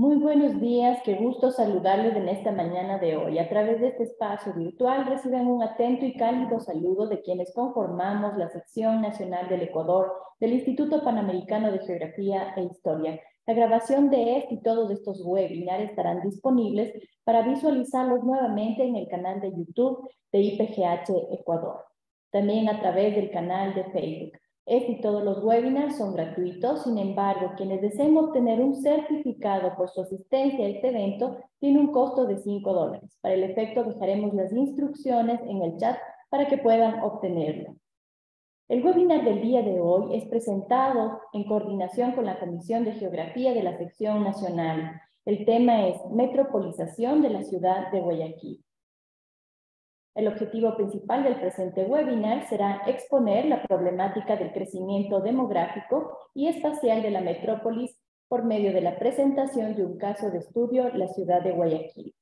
Muy buenos días, qué gusto saludarles en esta mañana de hoy. A través de este espacio virtual reciben un atento y cálido saludo de quienes conformamos la sección nacional del Ecuador del Instituto Panamericano de Geografía e Historia. La grabación de este y todos estos webinars estarán disponibles para visualizarlos nuevamente en el canal de YouTube de IPGH Ecuador, también a través del canal de Facebook. Este y todos los webinars son gratuitos, sin embargo, quienes deseen obtener un certificado por su asistencia a este evento tiene un costo de 5 dólares. Para el efecto dejaremos las instrucciones en el chat para que puedan obtenerlo. El webinar del día de hoy es presentado en coordinación con la Comisión de Geografía de la Sección Nacional. El tema es Metropolización de la Ciudad de Guayaquil. El objetivo principal del presente webinar será exponer la problemática del crecimiento demográfico y espacial de la metrópolis por medio de la presentación de un caso de estudio, la ciudad de Guayaquil.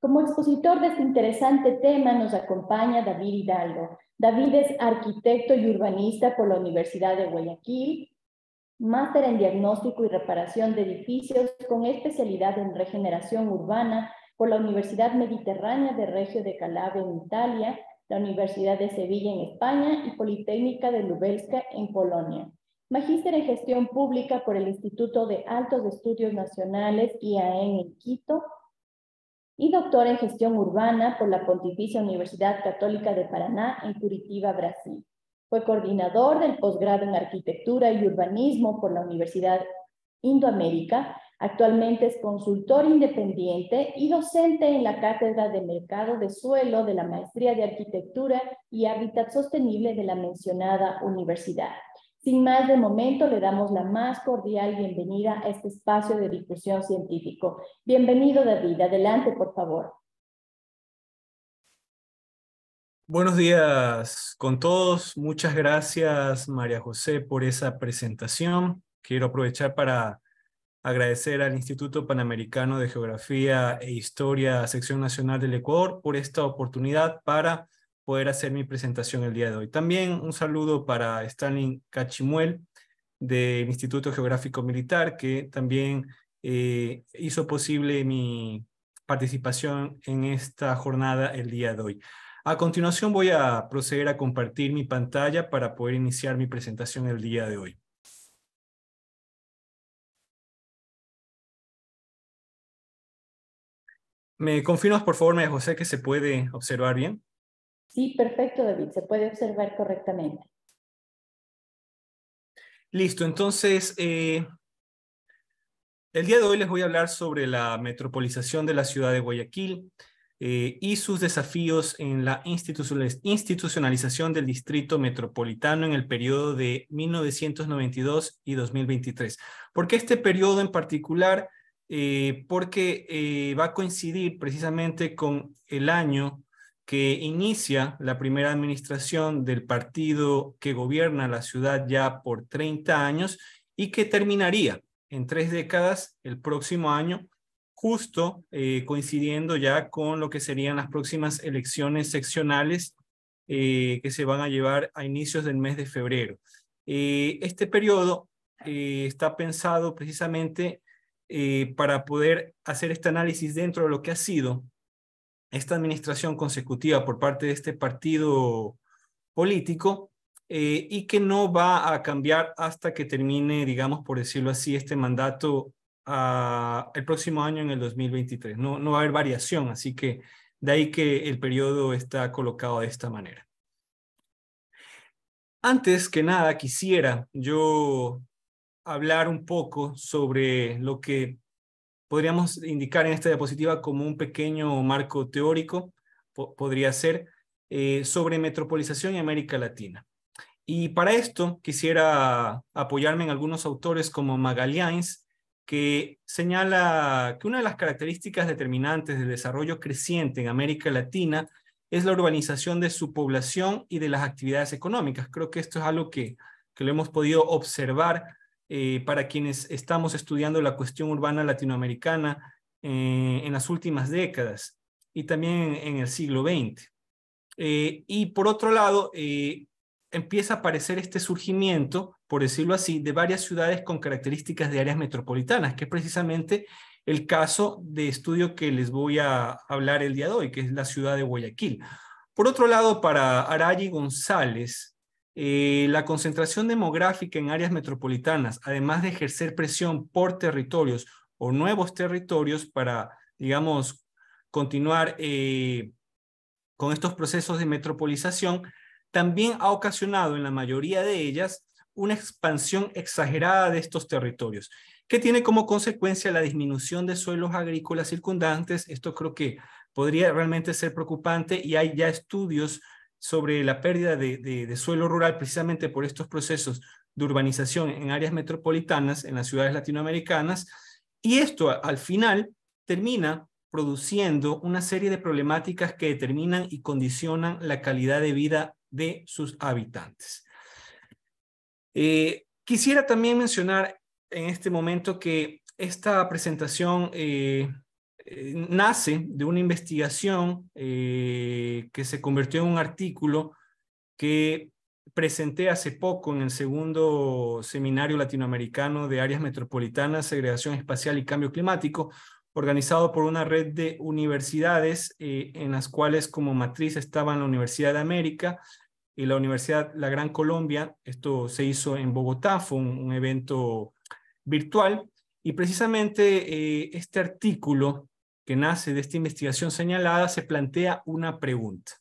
Como expositor de este interesante tema nos acompaña David Hidalgo. David es arquitecto y urbanista por la Universidad de Guayaquil, máster en diagnóstico y reparación de edificios con especialidad en regeneración urbana por la Universidad Mediterránea de Regio de Calabria en Italia, la Universidad de Sevilla en España y Politécnica de Lubelska en Polonia. Magíster en Gestión Pública por el Instituto de Altos Estudios Nacionales IAEN en Quito y doctor en Gestión Urbana por la Pontificia Universidad Católica de Paraná en Curitiba, Brasil. Fue coordinador del posgrado en Arquitectura y Urbanismo por la Universidad Indoamérica Actualmente es consultor independiente y docente en la Cátedra de Mercado de Suelo de la Maestría de Arquitectura y Hábitat Sostenible de la mencionada universidad. Sin más de momento, le damos la más cordial bienvenida a este espacio de discusión científico. Bienvenido, David. Adelante, por favor. Buenos días con todos. Muchas gracias, María José, por esa presentación. Quiero aprovechar para agradecer al Instituto Panamericano de Geografía e Historia, Sección Nacional del Ecuador, por esta oportunidad para poder hacer mi presentación el día de hoy. También un saludo para Stalin Cachimuel del Instituto Geográfico Militar, que también eh, hizo posible mi participación en esta jornada el día de hoy. A continuación voy a proceder a compartir mi pantalla para poder iniciar mi presentación el día de hoy. ¿Me confirmas, por favor, María José, que se puede observar bien? Sí, perfecto, David, se puede observar correctamente. Listo, entonces, eh, el día de hoy les voy a hablar sobre la metropolización de la ciudad de Guayaquil eh, y sus desafíos en la institucionalización del distrito metropolitano en el periodo de 1992 y 2023. Porque este periodo en particular eh, porque eh, va a coincidir precisamente con el año que inicia la primera administración del partido que gobierna la ciudad ya por 30 años y que terminaría en tres décadas el próximo año, justo eh, coincidiendo ya con lo que serían las próximas elecciones seccionales que se van a llevar a inicios del mes de febrero. este periodo está pensado precisamente eh, para poder hacer este análisis dentro de lo que ha sido esta administración consecutiva por parte de este partido político eh, y que no va a cambiar hasta que termine, digamos, por decirlo así, este mandato el próximo año en el 2023. No, no va a haber variación, así que de ahí que el periodo está colocado de esta manera. Antes que nada, quisiera yo hablar un poco sobre lo que podríamos indicar en esta diapositiva como un pequeño marco teórico, podría ser, eh, sobre metropolización en América Latina. Y para esto quisiera apoyarme en algunos autores como Magallanes, que señala que una de las características determinantes del desarrollo creciente en América Latina es la urbanización de su población y de las actividades económicas. Creo que esto es algo que, que lo hemos podido observar eh, para quienes estamos estudiando la cuestión urbana latinoamericana eh, en las últimas décadas y también en el siglo XX. Eh, y por otro lado, empieza a aparecer este surgimiento, por decirlo así, de varias ciudades con características de áreas metropolitanas, que es precisamente el caso de estudio que les voy a hablar el día de hoy, que es la ciudad de Guayaquil. Por otro lado, para Arayi González, eh, la concentración demográfica en áreas metropolitanas, además de ejercer presión por territorios o nuevos territorios para, digamos, continuar eh, con estos procesos de metropolización, también ha ocasionado en la mayoría de ellas una expansión exagerada de estos territorios, que tiene como consecuencia la disminución de suelos agrícolas circundantes. Esto creo que podría realmente ser preocupante y hay ya estudios sobre la pérdida de, suelo rural precisamente por estos procesos de urbanización en áreas metropolitanas, en las ciudades latinoamericanas, y esto al final termina produciendo una serie de problemáticas que determinan y condicionan la calidad de vida de sus habitantes. Eh, quisiera también mencionar en este momento que esta presentación eh, eh, nace de una investigación eh, que se convirtió en un artículo que presenté hace poco en el segundo seminario latinoamericano de áreas metropolitanas, segregación espacial y cambio climático, organizado por una red de universidades eh, en las cuales como matriz estaban la Universidad de América y la Universidad La Gran Colombia. Esto se hizo en Bogotá, fue un, evento virtual. Y precisamente este artículo que nace de esta investigación señalada, se plantea una pregunta.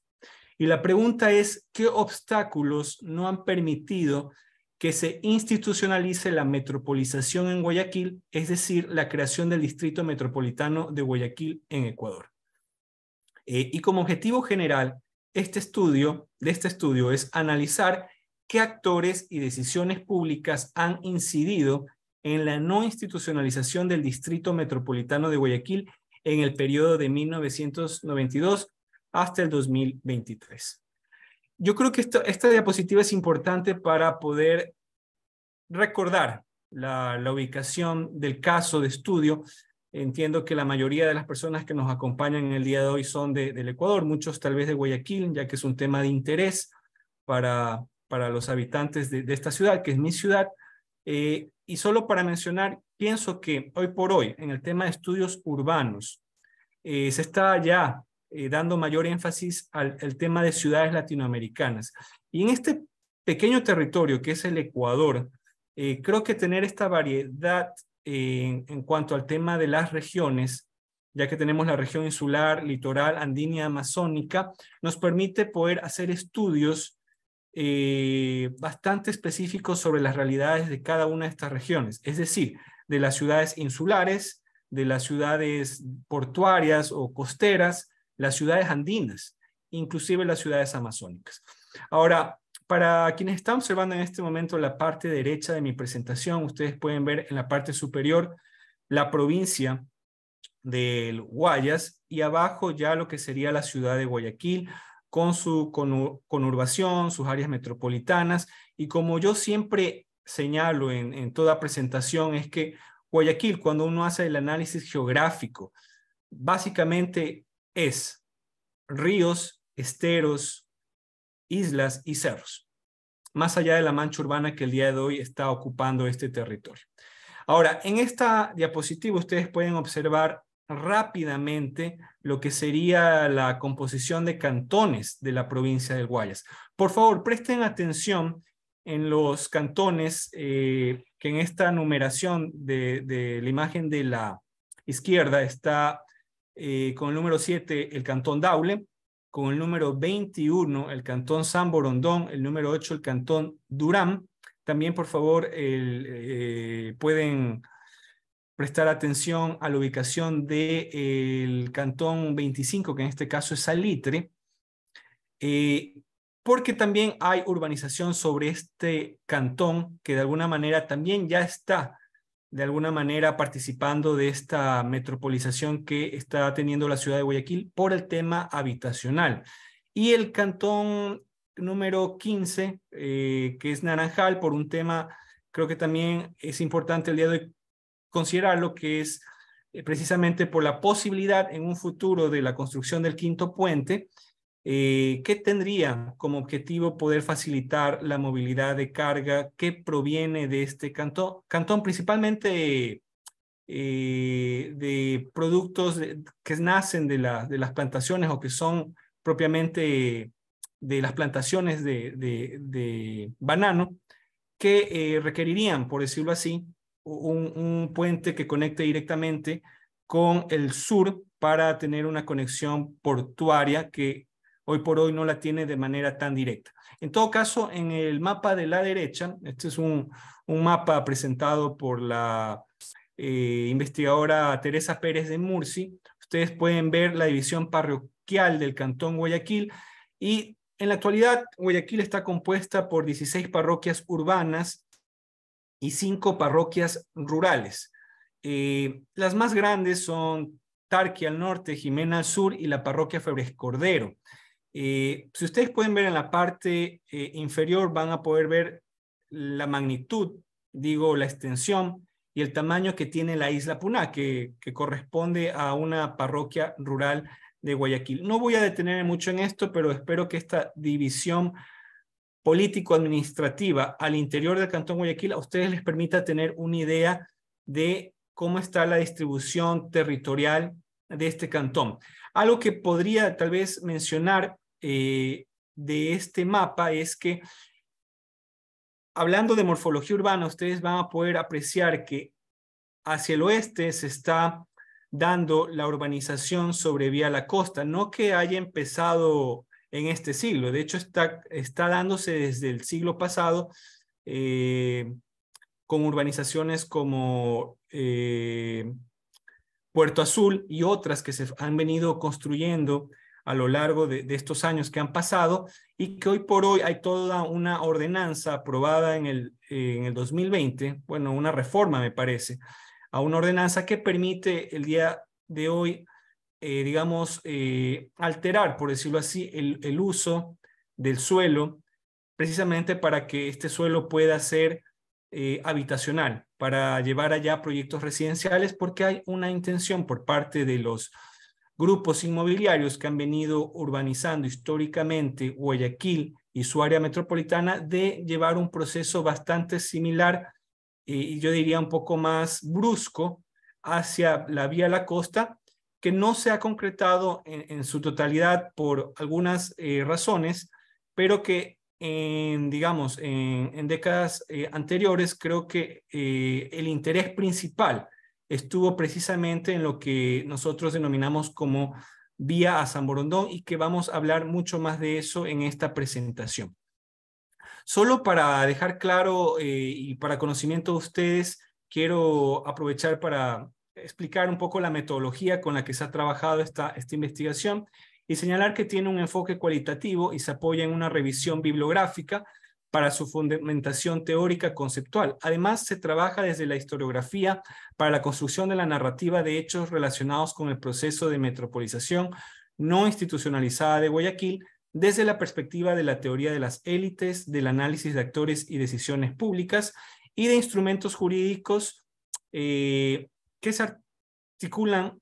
Y la pregunta es, ¿qué obstáculos no han permitido que se institucionalice la metropolización en Guayaquil, es decir, la creación del Distrito Metropolitano de Guayaquil en Ecuador? Eh, y como objetivo general, este estudio, de este estudio es analizar qué actores y decisiones públicas han incidido en la no institucionalización del Distrito Metropolitano de Guayaquil en el periodo de 1992 hasta el 2023. Yo creo que esta diapositiva es importante para poder recordar la, ubicación del caso de estudio. Entiendo que la mayoría de las personas que nos acompañan en el día de hoy son de, del Ecuador, muchos tal vez de Guayaquil, ya que es un tema de interés para, para los habitantes de, esta ciudad, que es mi ciudad. Eh, y solo para mencionar pienso que hoy por hoy, en el tema de estudios urbanos, eh, se está ya eh, dando mayor énfasis al, tema de ciudades latinoamericanas. Y en este pequeño territorio que es el Ecuador, eh, creo que tener esta variedad en, cuanto al tema de las regiones, ya que tenemos la región insular, litoral, andina, amazónica, nos permite poder hacer estudios bastante específicos sobre las realidades de cada una de estas regiones. Es decir, de las ciudades insulares, de las ciudades portuarias o costeras, las ciudades andinas, inclusive las ciudades amazónicas. Ahora, para quienes están observando en este momento la parte derecha de mi presentación, ustedes pueden ver en la parte superior la provincia del Guayas y abajo ya lo que sería la ciudad de Guayaquil con su conurbación, sus áreas metropolitanas. Y como yo siempre señalo en, toda presentación es que Guayaquil, cuando uno hace el análisis geográfico, básicamente es ríos, esteros, islas y cerros, más allá de la mancha urbana que el día de hoy está ocupando este territorio. Ahora, en esta diapositiva ustedes pueden observar rápidamente lo que sería la composición de cantones de la provincia del Guayas. Por favor, presten atención en los cantones eh, que en esta numeración de, de, la imagen de la izquierda está eh, con el número 7 el cantón Daule, con el número 21 el cantón San Borondón, el número 8 el cantón Durán. También, por favor, el, eh, pueden prestar atención a la ubicación del el cantón 25, que en este caso es Alitre Eh, porque también hay urbanización sobre este cantón que de alguna manera también ya está de alguna manera participando de esta metropolización que está teniendo la ciudad de Guayaquil por el tema habitacional. Y el cantón número 15, eh, que es Naranjal, por un tema, creo que también es importante el día de hoy lo que es eh, precisamente por la posibilidad en un futuro de la construcción del quinto puente, eh, ¿Qué tendría como objetivo poder facilitar la movilidad de carga que proviene de este cantón, cantón principalmente eh, de productos que nacen de, las plantaciones o que son propiamente de las plantaciones de, banano, que eh, requerirían, por decirlo así, un, un puente que conecte directamente con el sur para tener una conexión portuaria que hoy por hoy no la tiene de manera tan directa. En todo caso, en el mapa de la derecha, este es un, mapa presentado por la eh, investigadora Teresa Pérez de Murci, ustedes pueden ver la división parroquial del Cantón Guayaquil y en la actualidad Guayaquil está compuesta por 16 parroquias urbanas y 5 parroquias rurales. Eh, las más grandes son Tarqui al norte, Jimena al sur y la parroquia Febres Cordero. Eh, si ustedes pueden ver en la parte eh, inferior, van a poder ver la magnitud, digo, la extensión y el tamaño que tiene la isla Puná, que, que corresponde a una parroquia rural de Guayaquil. No voy a detenerme mucho en esto, pero espero que esta división político-administrativa al interior del Cantón Guayaquil a ustedes les permita tener una idea de cómo está la distribución territorial de este cantón. Algo que podría tal vez mencionar eh, de este mapa es que, hablando de morfología urbana, ustedes van a poder apreciar que hacia el oeste se está dando la urbanización sobre vía la costa, no que haya empezado en este siglo, de hecho está, está dándose desde el siglo pasado eh, con urbanizaciones como eh, Puerto Azul y otras que se han venido construyendo a lo largo de, estos años que han pasado y que hoy por hoy hay toda una ordenanza aprobada en el, en el 2020, bueno, una reforma me parece, a una ordenanza que permite el día de hoy, eh, digamos, eh, alterar, por decirlo así, el, el, uso del suelo, precisamente para que este suelo pueda ser eh, habitacional para llevar allá proyectos residenciales porque hay una intención por parte de los grupos inmobiliarios que han venido urbanizando históricamente Guayaquil y su área metropolitana de llevar un proceso bastante similar eh, y yo diría un poco más brusco hacia la vía la costa que no se ha concretado en, su totalidad por algunas eh, razones, pero que en, digamos, en, décadas eh, anteriores, creo que eh, el interés principal estuvo precisamente en lo que nosotros denominamos como vía a San Borondón y que vamos a hablar mucho más de eso en esta presentación. Solo para dejar claro eh, y para conocimiento de ustedes, quiero aprovechar para explicar un poco la metodología con la que se ha trabajado esta, esta investigación y señalar que tiene un enfoque cualitativo y se apoya en una revisión bibliográfica para su fundamentación teórica conceptual. Además, se trabaja desde la historiografía para la construcción de la narrativa de hechos relacionados con el proceso de metropolización no institucionalizada de Guayaquil desde la perspectiva de la teoría de las élites, del análisis de actores y decisiones públicas y de instrumentos jurídicos eh, que se articulan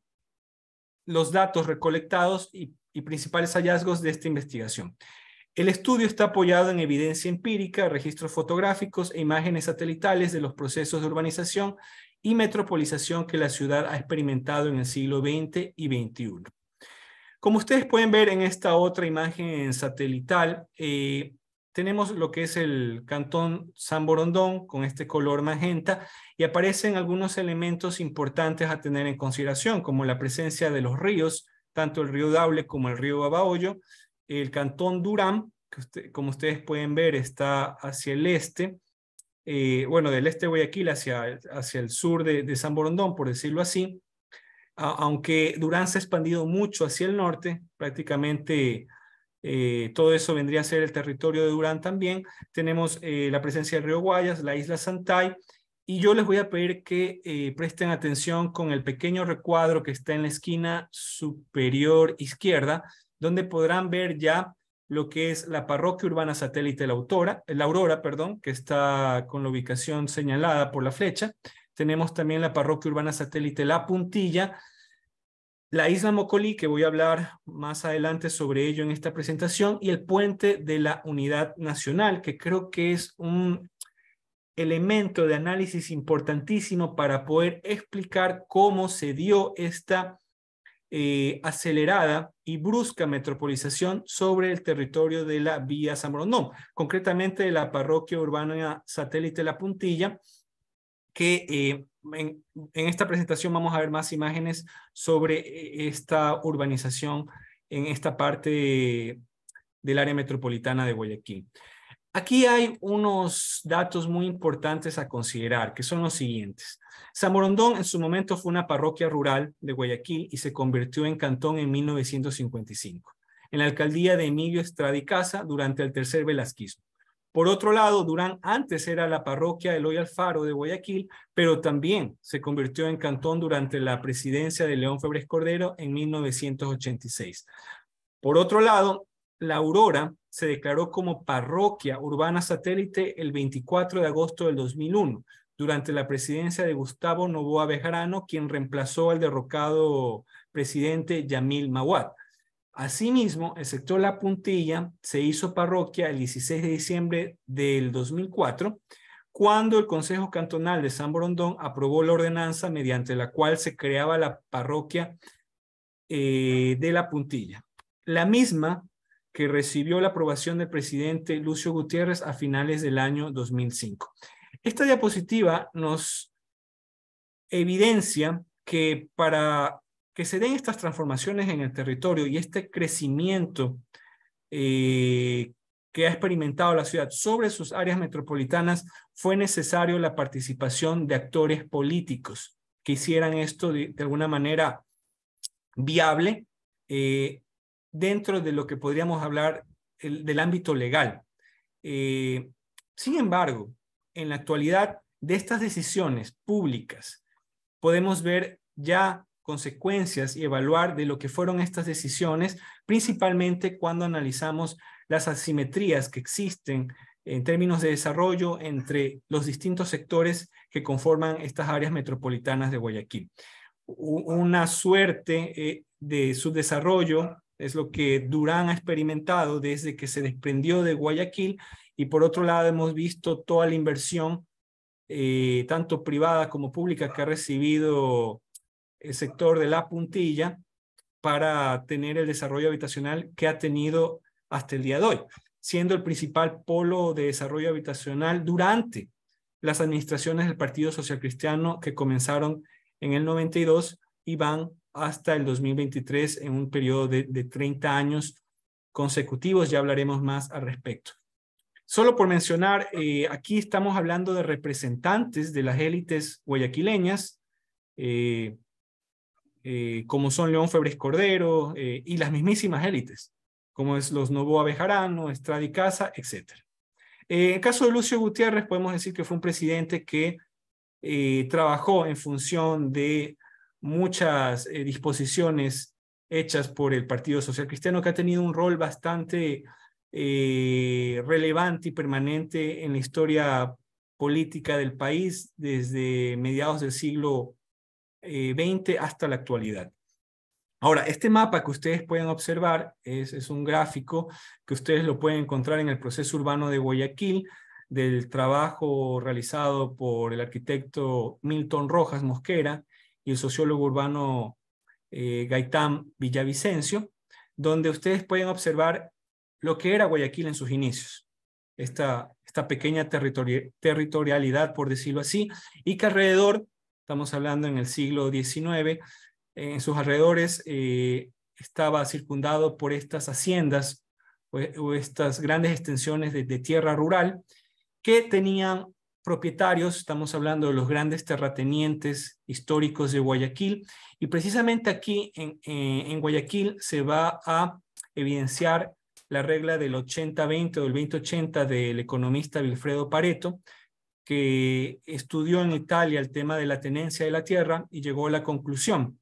los datos recolectados y y principales hallazgos de esta investigación. El estudio está apoyado en evidencia empírica, registros fotográficos e imágenes satelitales de los procesos de urbanización y metropolización que la ciudad ha experimentado en el siglo XX y XXI. Como ustedes pueden ver en esta otra imagen satelital, eh, tenemos lo que es el cantón San Borondón con este color magenta y aparecen algunos elementos importantes a tener en consideración, como la presencia de los ríos, tanto el río Dable como el río Babahoyo. El cantón Durán, que como ustedes pueden ver, está hacia el este, eh, bueno, del este de Guayaquil hacia, hacia el sur de, San Borondón, por decirlo así. aunque Durán se ha expandido mucho hacia el norte, prácticamente eh, todo eso vendría a ser el territorio de Durán también. Tenemos eh, la presencia del río Guayas, la isla Santay y yo les voy a pedir que eh, presten atención con el pequeño recuadro que está en la esquina superior izquierda, donde podrán ver ya lo que es la parroquia urbana satélite La, Autora, la Aurora, perdón, que está con la ubicación señalada por la flecha. Tenemos también la parroquia urbana satélite La Puntilla, la isla Mocolí, que voy a hablar más adelante sobre ello en esta presentación, y el puente de la Unidad Nacional, que creo que es un elemento de análisis importantísimo para poder explicar cómo se dio esta eh, acelerada y brusca metropolización sobre el territorio de la vía San Brondón, concretamente de la parroquia urbana satélite La Puntilla, que eh, en, esta presentación vamos a ver más imágenes sobre eh, esta urbanización en esta parte del área metropolitana de Guayaquil. Aquí hay unos datos muy importantes a considerar, que son los siguientes. Zamorondón en su momento fue una parroquia rural de Guayaquil y se convirtió en cantón en 1955, en la alcaldía de Emilio Casa durante el tercer velasquismo. Por otro lado, Durán antes era la parroquia Eloy Alfaro de Guayaquil, pero también se convirtió en cantón durante la presidencia de León Febres Cordero en 1986. Por otro lado, La Aurora se declaró como parroquia urbana satélite el 24 de agosto del 2001, durante la presidencia de Gustavo Novoa Bejarano, quien reemplazó al derrocado presidente Yamil Mawad. Asimismo, el sector La Puntilla se hizo parroquia el 16 de diciembre del 2004, cuando el Consejo Cantonal de San Borondón aprobó la ordenanza mediante la cual se creaba la parroquia eh, de La Puntilla. La misma que recibió la aprobación del presidente Lucio Gutiérrez a finales del año 2005. Esta diapositiva nos evidencia que para que se den estas transformaciones en el territorio y este crecimiento eh, que ha experimentado la ciudad sobre sus áreas metropolitanas, fue necesario la participación de actores políticos que hicieran esto de, alguna manera viable eh, dentro de lo que podríamos hablar del ámbito legal. Eh, sin embargo, en la actualidad de estas decisiones públicas podemos ver ya consecuencias y evaluar de lo que fueron estas decisiones, principalmente cuando analizamos las asimetrías que existen en términos de desarrollo entre los distintos sectores que conforman estas áreas metropolitanas de Guayaquil. Una suerte eh, de subdesarrollo es lo que Durán ha experimentado desde que se desprendió de Guayaquil y por otro lado hemos visto toda la inversión, eh, tanto privada como pública, que ha recibido el sector de la puntilla para tener el desarrollo habitacional que ha tenido hasta el día de hoy, siendo el principal polo de desarrollo habitacional durante las administraciones del Partido Social Cristiano que comenzaron en el 92 y van hasta el 2023 en un periodo de, 30 años consecutivos. Ya hablaremos más al respecto. Solo por mencionar, eh, aquí estamos hablando de representantes de las élites guayaquileñas, eh, eh, como son León Febres Cordero y las mismísimas élites, como es los Novoa Bejarano, Estrada y Casa, etc. en caso de Lucio Gutiérrez, podemos decir que fue un presidente que trabajó en función de muchas eh, disposiciones hechas por el Partido Social Cristiano, que ha tenido un rol bastante eh, relevante y permanente en la historia política del país desde mediados del siglo XX eh, hasta la actualidad. Ahora, este mapa que ustedes pueden observar es un gráfico que ustedes lo pueden encontrar en el proceso urbano de Guayaquil, del trabajo realizado por el arquitecto Milton Rojas Mosquera, y el sociólogo urbano eh, Gaitán Villavicencio, donde ustedes pueden observar lo que era Guayaquil en sus inicios, esta, esta pequeña territorialidad, por decirlo así, y que alrededor, estamos hablando en el siglo XIX, en sus alrededores eh, estaba circundado por estas haciendas o, estas grandes extensiones de, tierra rural que tenían propietarios, estamos hablando de los grandes terratenientes históricos de Guayaquil, y precisamente aquí en, eh, en Guayaquil se va a evidenciar la regla del 80-20 o del 20-80 del economista Wilfredo Pareto, que estudió en Italia el tema de la tenencia de la tierra y llegó a la conclusión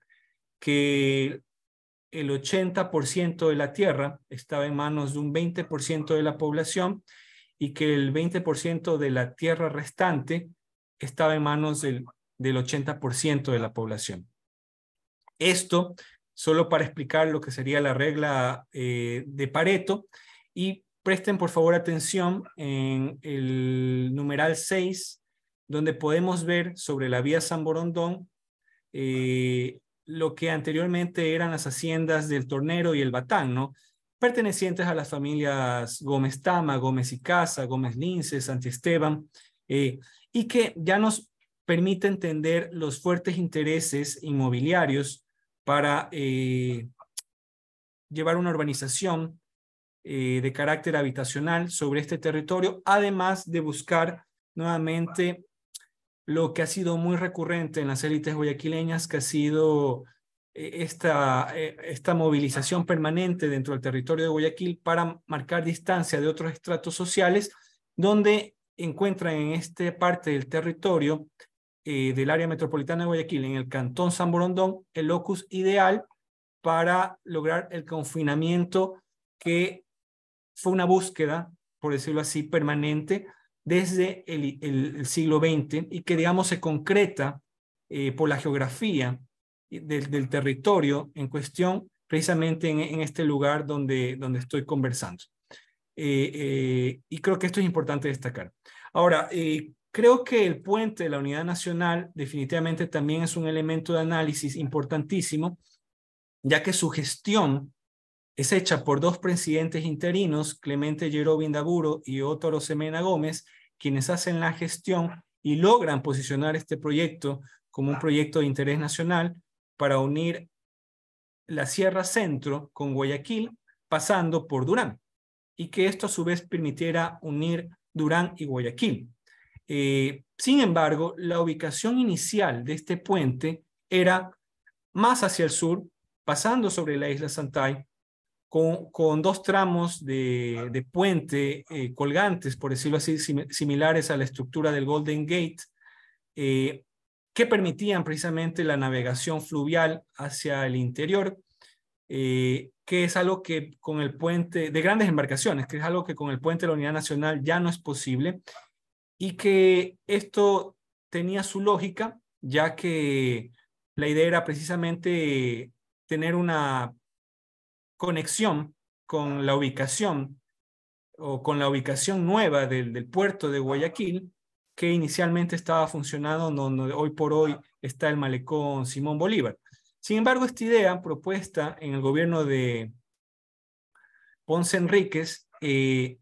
que el 80% de la tierra estaba en manos de un 20% de la población y que el 20% de la tierra restante estaba en manos del, 80% de la población. Esto solo para explicar lo que sería la regla eh, de Pareto y presten por favor atención en el numeral 6, donde podemos ver sobre la vía San Borondón eh, lo que anteriormente eran las haciendas del Tornero y el Batán, ¿no? pertenecientes a las familias Gómez Tama, Gómez y Casa, Gómez Lince, Santi Esteban, eh, y que ya nos permite entender los fuertes intereses inmobiliarios para eh, llevar una urbanización eh, de carácter habitacional sobre este territorio, además de buscar nuevamente lo que ha sido muy recurrente en las élites guayaquileñas, que ha sido e-, esta, e-, esta movilización permanente dentro del territorio de Guayaquil para marcar distancia de otros estratos sociales, donde encuentran en esta parte del territorio eh, del área metropolitana de Guayaquil, en el cantón San Borondón, el locus ideal para lograr el confinamiento que fue una búsqueda, por decirlo así, permanente desde el, siglo XX y que, digamos, se concreta eh, por la geografía del, territorio en cuestión, precisamente en, este lugar donde, donde estoy conversando. Eh, eh, y creo que esto es importante destacar. Ahora, eh, creo que el puente de la unidad nacional definitivamente también es un elemento de análisis importantísimo, ya que su gestión es hecha por dos presidentes interinos, Clemente Lleró y Otoro Semena Gómez, quienes hacen la gestión y logran posicionar este proyecto como un proyecto de interés nacional, para unir la Sierra Centro con Guayaquil, pasando por Durán, y que esto a su vez permitiera unir Durán y Guayaquil. Eh, sin embargo, la ubicación inicial de este puente era más hacia el sur, pasando sobre la isla Santay, con, dos tramos de, puente eh, colgantes, por decirlo así, similares a la estructura del Golden Gate, eh, que permitían precisamente la navegación fluvial hacia el interior, eh, que es algo que con el puente, de grandes embarcaciones, que es algo que con el puente de la Unidad Nacional ya no es posible, y que esto tenía su lógica, ya que la idea era precisamente tener una conexión con la ubicación o con la ubicación nueva del puerto de Guayaquil, que inicialmente estaba funcionando donde no, hoy por hoy está el malecón Simón Bolívar. Sin embargo, esta idea propuesta en el gobierno de Ponce Enríquez eh,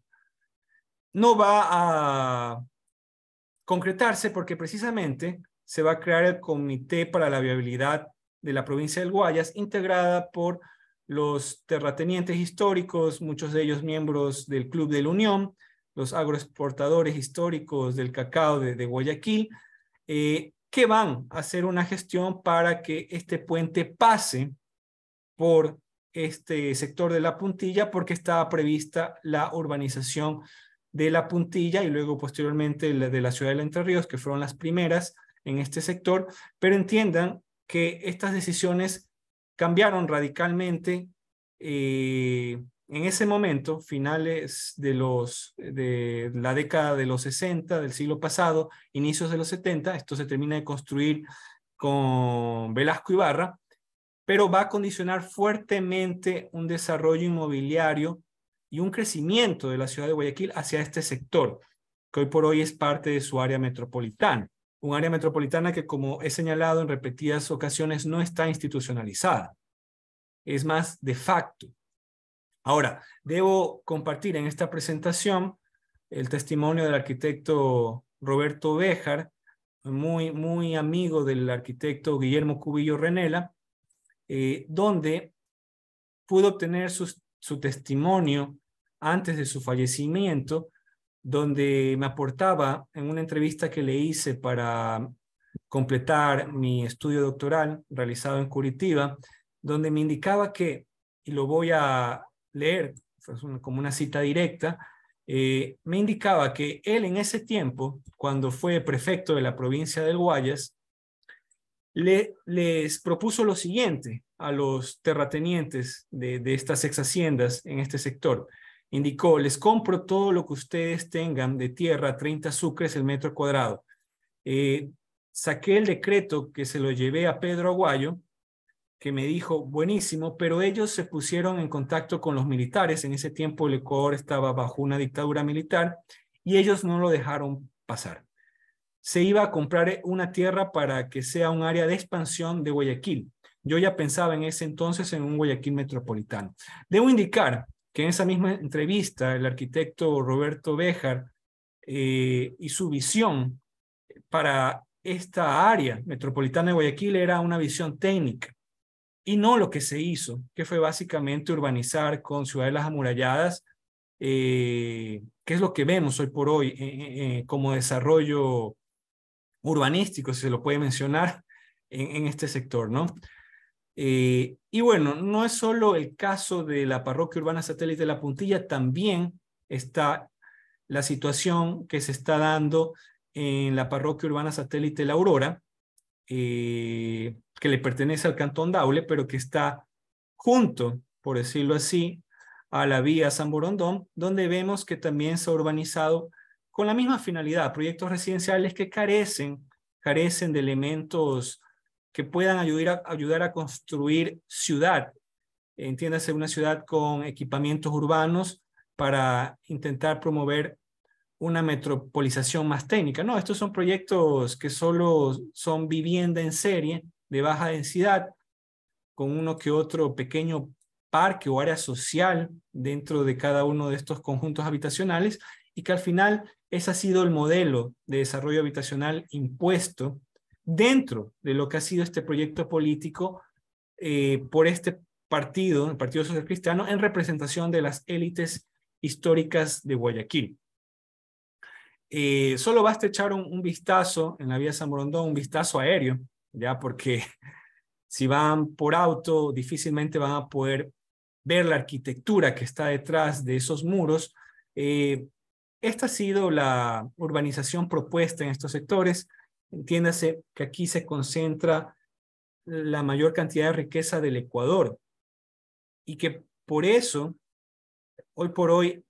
no va a concretarse porque precisamente se va a crear el Comité para la Viabilidad de la provincia del Guayas, integrada por los terratenientes históricos, muchos de ellos miembros del Club de la Unión, los agroexportadores históricos del cacao de, Guayaquil, eh, que van a hacer una gestión para que este puente pase por este sector de la puntilla porque estaba prevista la urbanización de la puntilla y luego posteriormente de la ciudad de Entre Ríos, que fueron las primeras en este sector, pero entiendan que estas decisiones cambiaron radicalmente eh, en ese momento, finales de, los, de la década de los 60 del siglo pasado, inicios de los 70, esto se termina de construir con Velasco Ibarra, pero va a condicionar fuertemente un desarrollo inmobiliario y un crecimiento de la ciudad de Guayaquil hacia este sector, que hoy por hoy es parte de su área metropolitana. Un área metropolitana que, como he señalado en repetidas ocasiones, no está institucionalizada. Es más de facto. Ahora, debo compartir en esta presentación el testimonio del arquitecto Roberto Béjar, muy, muy amigo del arquitecto Guillermo Cubillo Renela, eh, donde pudo obtener su testimonio antes de su fallecimiento, donde me aportaba en una entrevista que le hice para completar mi estudio doctoral realizado en Curitiba, donde me indicaba que, y lo voy a, leer, como una cita directa, eh, me indicaba que él en ese tiempo, cuando fue prefecto de la provincia del Guayas, le, les propuso lo siguiente a los terratenientes de, estas ex haciendas en este sector. Indicó, les compro todo lo que ustedes tengan de tierra, 30 sucres el metro cuadrado. Eh, saqué el decreto que se lo llevé a Pedro Aguayo, que me dijo, buenísimo, pero ellos se pusieron en contacto con los militares. En ese tiempo el Ecuador estaba bajo una dictadura militar y ellos no lo dejaron pasar. Se iba a comprar una tierra para que sea un área de expansión de Guayaquil. Yo ya pensaba en ese entonces en un Guayaquil metropolitano. Debo indicar que en esa misma entrevista el arquitecto Roberto Béjar eh, y su visión para esta área metropolitana de Guayaquil era una visión técnica y no lo que se hizo, que fue básicamente urbanizar con ciudades amuralladas, eh, que es lo que vemos hoy por hoy eh, eh, eh, como desarrollo urbanístico, si se lo puede mencionar, en, este sector, ¿no? y bueno, no es solo el caso de la parroquia urbana satélite de La Puntilla, también está la situación que se está dando en la parroquia urbana satélite La Aurora, eh, que le pertenece al Cantón Daule, pero que está junto, por decirlo así, a la vía San Borondón, donde vemos que también se ha urbanizado con la misma finalidad, proyectos residenciales que carecen, carecen de elementos que puedan ayudar a, ayudar a construir ciudad, entiéndase una ciudad con equipamientos urbanos para intentar promover una metropolización más técnica. No, estos son proyectos que solo son vivienda en serie, de baja densidad, con uno que otro pequeño parque o área social dentro de cada uno de estos conjuntos habitacionales y que al final ese ha sido el modelo de desarrollo habitacional impuesto dentro de lo que ha sido este proyecto político eh, por este partido, el Partido Social Cristiano, en representación de las élites históricas de Guayaquil. Eh, solo basta echar un, vistazo en la vía San Borondón, un vistazo aéreo ¿ya? Porque si van por auto, difícilmente van a poder ver la arquitectura que está detrás de esos muros. Eh, esta ha sido la urbanización propuesta en estos sectores. Entiéndase que aquí se concentra la mayor cantidad de riqueza del Ecuador y que por eso, hoy por hoy,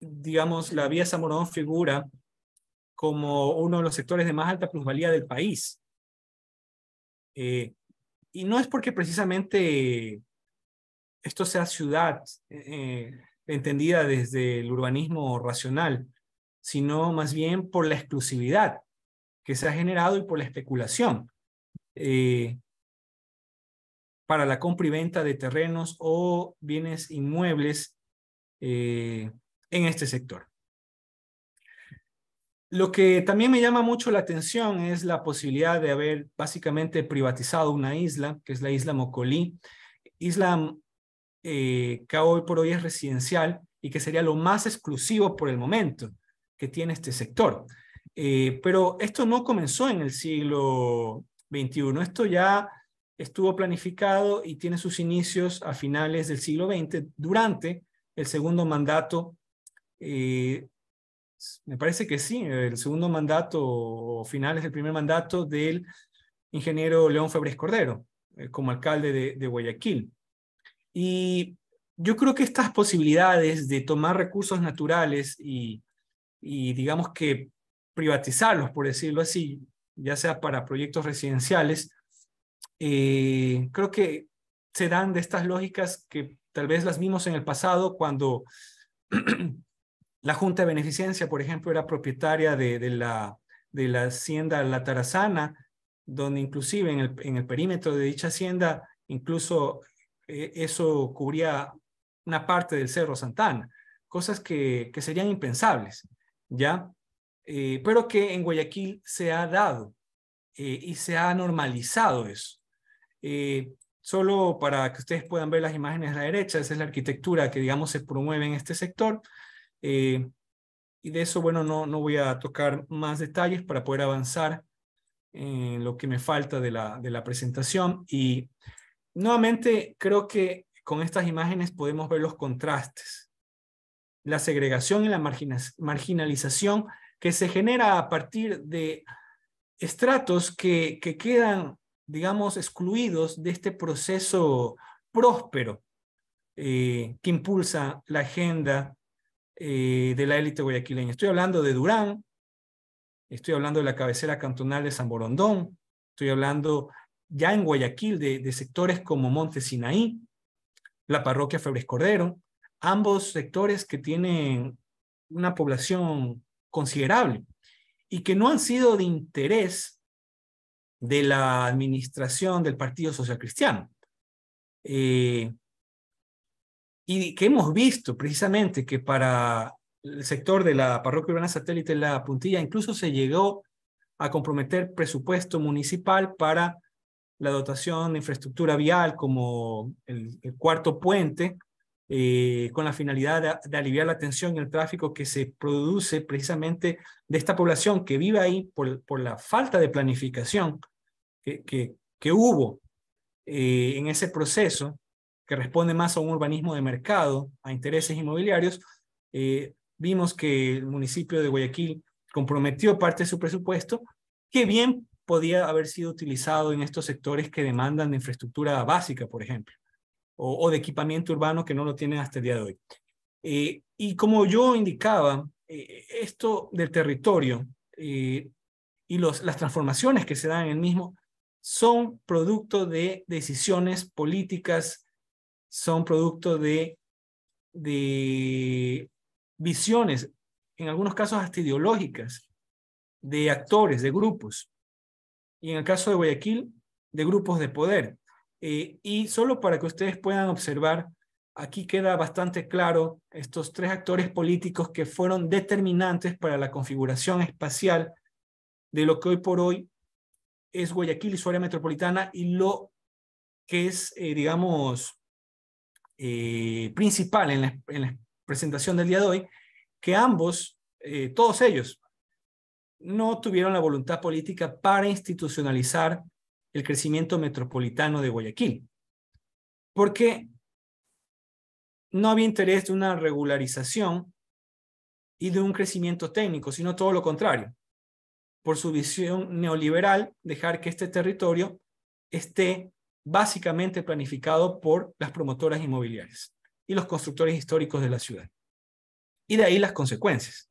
digamos, la vía Zamorón figura como uno de los sectores de más alta plusvalía del país. Eh, y no es porque precisamente esto sea ciudad eh, entendida desde el urbanismo racional, sino más bien por la exclusividad que se ha generado y por la especulación eh, para la compra y venta de terrenos o bienes inmuebles en este sector. Lo que también me llama mucho la atención es la posibilidad de haber básicamente privatizado una isla, que es la isla Mocolí, isla eh, que hoy por hoy es residencial y que sería lo más exclusivo por el momento que tiene este sector. Eh, pero esto no comenzó en el siglo XXI, esto ya estuvo planificado y tiene sus inicios a finales del siglo XX, durante el segundo mandato eh, me parece que sí, el segundo mandato o es el primer mandato del ingeniero León Febres Cordero eh, como alcalde de, Guayaquil. Y yo creo que estas posibilidades de tomar recursos naturales y, digamos que privatizarlos, por decirlo así, ya sea para proyectos residenciales, eh, creo que se dan de estas lógicas que tal vez las vimos en el pasado cuando La Junta de Beneficencia, por ejemplo, era propietaria de, la, de la hacienda La Tarazana, donde inclusive en el, perímetro de dicha hacienda, incluso eh, eso cubría una parte del Cerro Santana, cosas que, serían impensables, ¿ya? Eh, pero que en Guayaquil se ha dado eh, y se ha normalizado eso. solo para que ustedes puedan ver las imágenes a la derecha, esa es la arquitectura que, digamos, se promueve en este sector. Eh, y de eso, bueno, no, no voy a tocar más detalles para poder avanzar en lo que me falta de la, de la presentación. Y nuevamente creo que con estas imágenes podemos ver los contrastes. La segregación y la marginalización que se genera a partir de estratos que, que quedan, digamos, excluidos de este proceso próspero eh, que impulsa la agenda eh, de la élite guayaquileña. Estoy hablando de Durán, estoy hablando de la cabecera cantonal de San Borondón, estoy hablando ya en Guayaquil de, sectores como Monte Sinaí, la parroquia Febres Cordero, ambos sectores que tienen una población considerable y que no han sido de interés de la administración del Partido Social Cristiano. Eh, y que hemos visto precisamente que para el sector de la parroquia urbana satélite La Puntilla incluso se llegó a comprometer presupuesto municipal para la dotación de infraestructura vial como el, cuarto puente, eh, con la finalidad de, aliviar la tensión y el tráfico que se produce precisamente de esta población que vive ahí por, por la falta de planificación que, que, hubo eh, en ese proceso que responde más a un urbanismo de mercado, a intereses inmobiliarios, eh, vimos que el municipio de Guayaquil comprometió parte de su presupuesto, que bien podía haber sido utilizado en estos sectores que demandan de infraestructura básica, por ejemplo, o, de equipamiento urbano que no lo tienen hasta el día de hoy. Eh, y como yo indicaba, eh, esto del territorio y los, las transformaciones que se dan en el mismo son producto de decisiones políticas son producto de, de visiones, en algunos casos hasta ideológicas, de actores, de grupos. Y en el caso de Guayaquil, de grupos de poder. Eh, y solo para que ustedes puedan observar, aquí queda bastante claro estos tres actores políticos que fueron determinantes para la configuración espacial de lo que hoy por hoy es Guayaquil y su área metropolitana y lo que es, eh, digamos, eh, principal en la, presentación del día de hoy, que ambos, eh, todos ellos, no tuvieron la voluntad política para institucionalizar el crecimiento metropolitano de Guayaquil, porque no había interés de una regularización y de un crecimiento técnico, sino todo lo contrario. Por su visión neoliberal, dejar que este territorio esté básicamente planificado por las promotoras inmobiliarias y los constructores históricos de la ciudad. Y de ahí las consecuencias.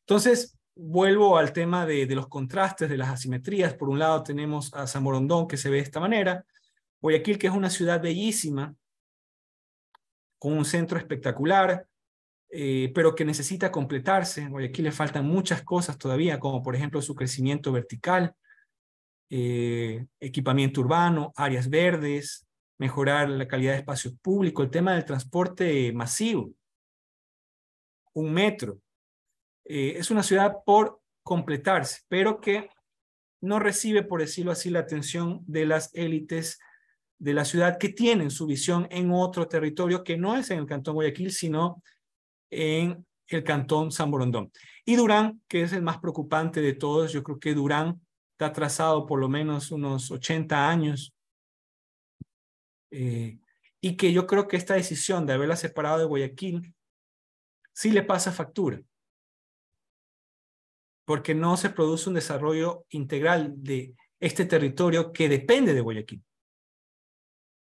Entonces, vuelvo al tema de, los contrastes, de las asimetrías. Por un lado tenemos a Zamorondón, que se ve de esta manera, Guayaquil, que es una ciudad bellísima, con un centro espectacular, eh, pero que necesita completarse. Guayaquil le faltan muchas cosas todavía, como por ejemplo su crecimiento vertical, eh, equipamiento urbano, áreas verdes, mejorar la calidad de espacios públicos, el tema del transporte masivo, un metro. Eh, es una ciudad por completarse, pero que no recibe, por decirlo así, la atención de las élites de la ciudad que tienen su visión en otro territorio que no es en el Cantón Guayaquil, sino en el Cantón San Borondón. Y Durán, que es el más preocupante de todos, yo creo que Durán está trazado por lo menos unos 80 años. Eh, y que yo creo que esta decisión de haberla separado de Guayaquil sí le pasa factura, porque no se produce un desarrollo integral de este territorio que depende de Guayaquil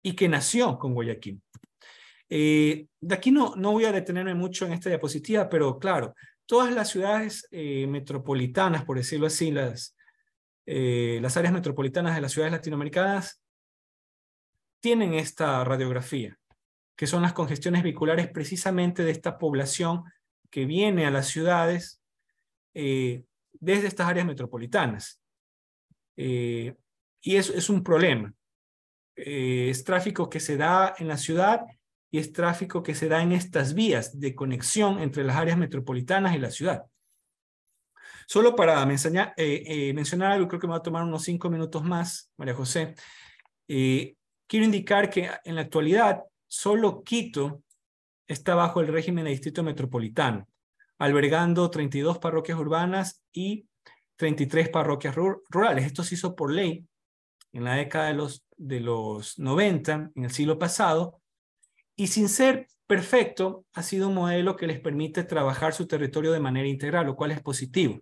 y que nació con Guayaquil. Eh, de aquí no, no voy a detenerme mucho en esta diapositiva, pero claro, todas las ciudades eh, metropolitanas, por decirlo así, las, eh, las áreas metropolitanas de las ciudades latinoamericanas tienen esta radiografía, que son las congestiones vehiculares precisamente de esta población que viene a las ciudades eh, desde estas áreas metropolitanas. Eh, y eso es un problema. es tráfico que se da en la ciudad y es tráfico que se da en estas vías de conexión entre las áreas metropolitanas y la ciudad. Solo para eh, eh, mencionar, algo, creo que me va a tomar unos cinco minutos más, María José. Eh, quiero indicar que en la actualidad solo Quito está bajo el régimen de distrito metropolitano, albergando 32 parroquias urbanas y 33 parroquias rurales. Esto se hizo por ley en la década de los, de los 90, en el siglo pasado, y sin ser perfecto, ha sido un modelo que les permite trabajar su territorio de manera integral, lo cual es positivo.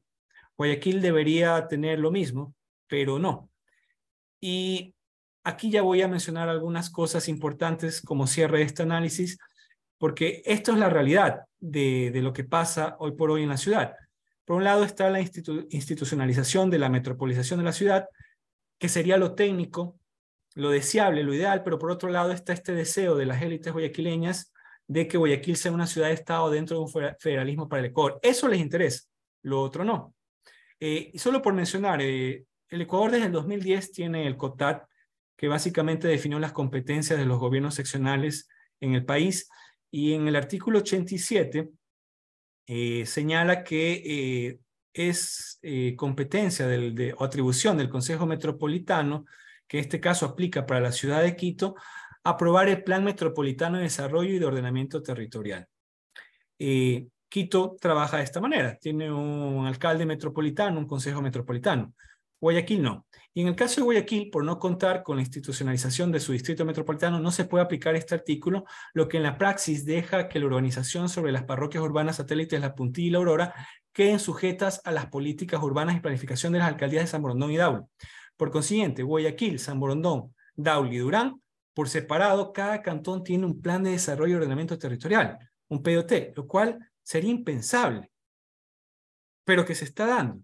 Guayaquil debería tener lo mismo, pero no. Y aquí ya voy a mencionar algunas cosas importantes como cierre de este análisis, porque esto es la realidad de, lo que pasa hoy por hoy en la ciudad. Por un lado está la institucionalización de la metropolización de la ciudad, que sería lo técnico, lo deseable, lo ideal, pero por otro lado está este deseo de las élites guayaquileñas de que Guayaquil sea una ciudad-estado dentro de un federalismo para el Ecuador. Eso les interesa, lo otro no. Eh, solo por mencionar, eh, el Ecuador desde el 2010 tiene el COTAT, que básicamente definió las competencias de los gobiernos seccionales en el país, y en el artículo 87 eh, señala que es competencia del, de, o atribución del Consejo Metropolitano, que en este caso aplica para la ciudad de Quito, aprobar el Plan Metropolitano de Desarrollo y de Ordenamiento Territorial. Quito trabaja de esta manera, tiene un alcalde metropolitano, un consejo metropolitano. Guayaquil no. Y en el caso de Guayaquil, por no contar con la institucionalización de su distrito metropolitano, no se puede aplicar este artículo, lo que en la praxis deja que la urbanización sobre las parroquias urbanas satélites La Puntilla y La Aurora queden sujetas a las políticas urbanas y planificación de las alcaldías de San Borondón y Daule. Por consiguiente, Guayaquil, San Borondón, Daule y Durán, por separado, cada cantón tiene un plan de desarrollo ordenamiento territorial, un POT, lo cual sería impensable, pero que se está dando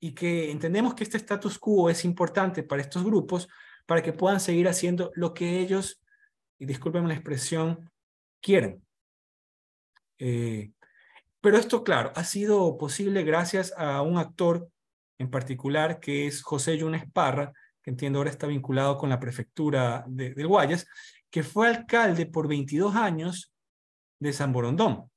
y que entendemos que este status quo es importante para estos grupos para que puedan seguir haciendo lo que ellos, y disculpen la expresión, quieren. Eh, pero esto, claro, ha sido posible gracias a un actor en particular que es José Yunes Parra, que entiendo ahora está vinculado con la prefectura de, del Guayas, que fue alcalde por 22 años de San Borondón.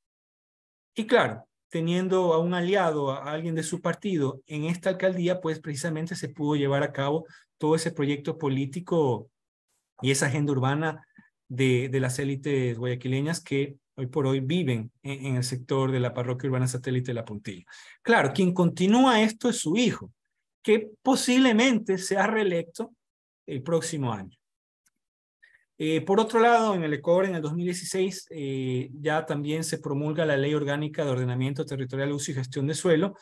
Y claro, teniendo a un aliado, a alguien de su partido en esta alcaldía, pues precisamente se pudo llevar a cabo todo ese proyecto político y esa agenda urbana de, las élites guayaquileñas que hoy por hoy viven en, el sector de la parroquia urbana satélite de La Puntilla. Claro, quien continúa esto es su hijo, que posiblemente sea reelecto el próximo año. Eh, por otro lado, en el Ecuador, en el 2016, eh, ya también se promulga la Ley Orgánica de Ordenamiento Territorial, Uso y Gestión de Suelo,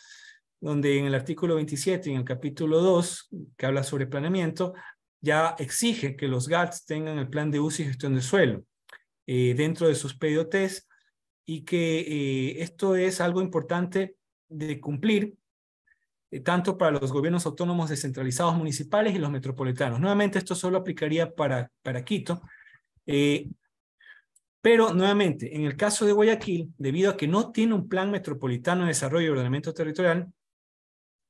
donde en el artículo 27 y en el capítulo 2, que habla sobre planeamiento, ya exige que los GATS tengan el plan de uso y gestión de suelo eh, dentro de sus PDOTs y que esto es algo importante de cumplir eh, tanto para los gobiernos autónomos descentralizados municipales y los metropolitanos. Nuevamente, esto solo aplicaría para, para Quito. Eh, pero nuevamente, en el caso de Guayaquil, debido a que no tiene un plan metropolitano de desarrollo y ordenamiento territorial,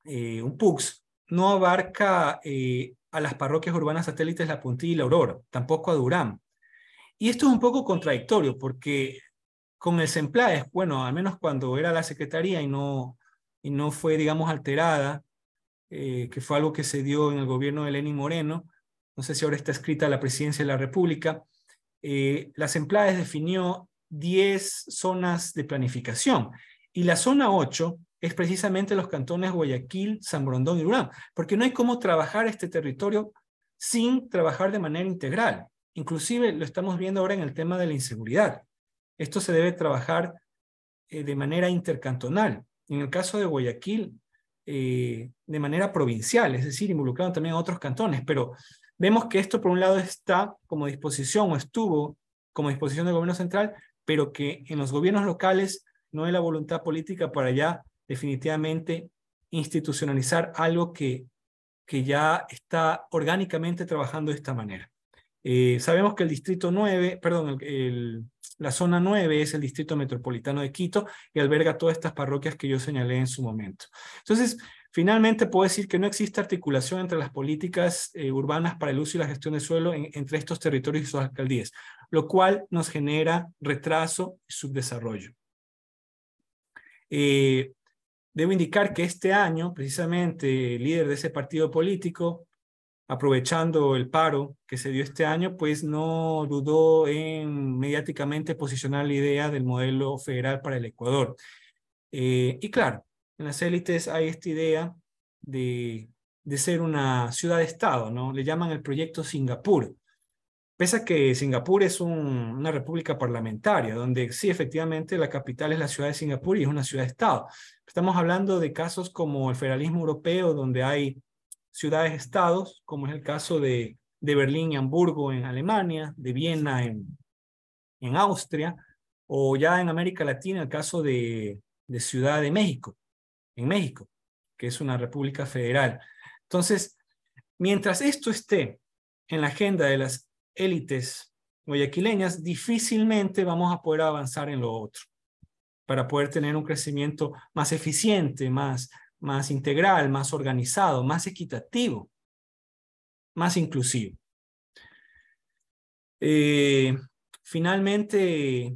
eh, un pux no abarca a las parroquias urbanas satélites La Puntilla y La Aurora, tampoco a Durán. Y esto es un poco contradictorio porque con el SEMPLAES, bueno, al menos cuando era la secretaría y no, y no fue, digamos, alterada, eh, que fue algo que se dio en el gobierno de Lenín Moreno. No sé si ahora está escrita la presidencia de la República. Eh, las empleadas definió 10 zonas de planificación y la zona 8 es precisamente los cantones Guayaquil, San Brondón y Urán, porque no hay cómo trabajar este territorio sin trabajar de manera integral. Inclusive lo estamos viendo ahora en el tema de la inseguridad. Esto se debe trabajar eh, de manera intercantonal. En el caso de Guayaquil, eh, de manera provincial, es decir, involucrando también a otros cantones, pero vemos que esto por un lado está como disposición o estuvo como disposición del gobierno central, pero que en los gobiernos locales no hay la voluntad política para ya definitivamente institucionalizar algo que, que ya está orgánicamente trabajando de esta manera. Eh, sabemos que el Distrito 9, perdón, el, la zona 9 es el distrito metropolitano de Quito y alberga todas estas parroquias que yo señalé en su momento. Entonces, finalmente puedo decir que no existe articulación entre las políticas eh, urbanas para el uso y la gestión de suelo entre estos territorios y sus alcaldías, lo cual nos genera retraso y subdesarrollo. Eh, debo indicar que este año, precisamente, el líder de ese partido político, aprovechando el paro que se dio este año, pues no dudó en mediáticamente posicionar la idea del modelo federal para el Ecuador. Eh, y claro, en las élites hay esta idea de, de ser una ciudad-estado, ¿no? Le llaman el proyecto Singapur. Pese a que Singapur es una república parlamentaria, donde sí, efectivamente, la capital es la ciudad de Singapur y es una ciudad-estado. Estamos hablando de casos como el federalismo europeo, donde hay ciudades-estados, como es el caso de, de, Berlín y Hamburgo en Alemania, de Viena en, en Austria, o ya en América Latina el caso de, de Ciudad de México, en México, que es una república federal. Entonces, mientras esto esté en la agenda de las élites guayaquileñas, difícilmente vamos a poder avanzar en lo otro para poder tener un crecimiento más eficiente, más más integral, más organizado, más equitativo, más inclusivo. Eh, finalmente,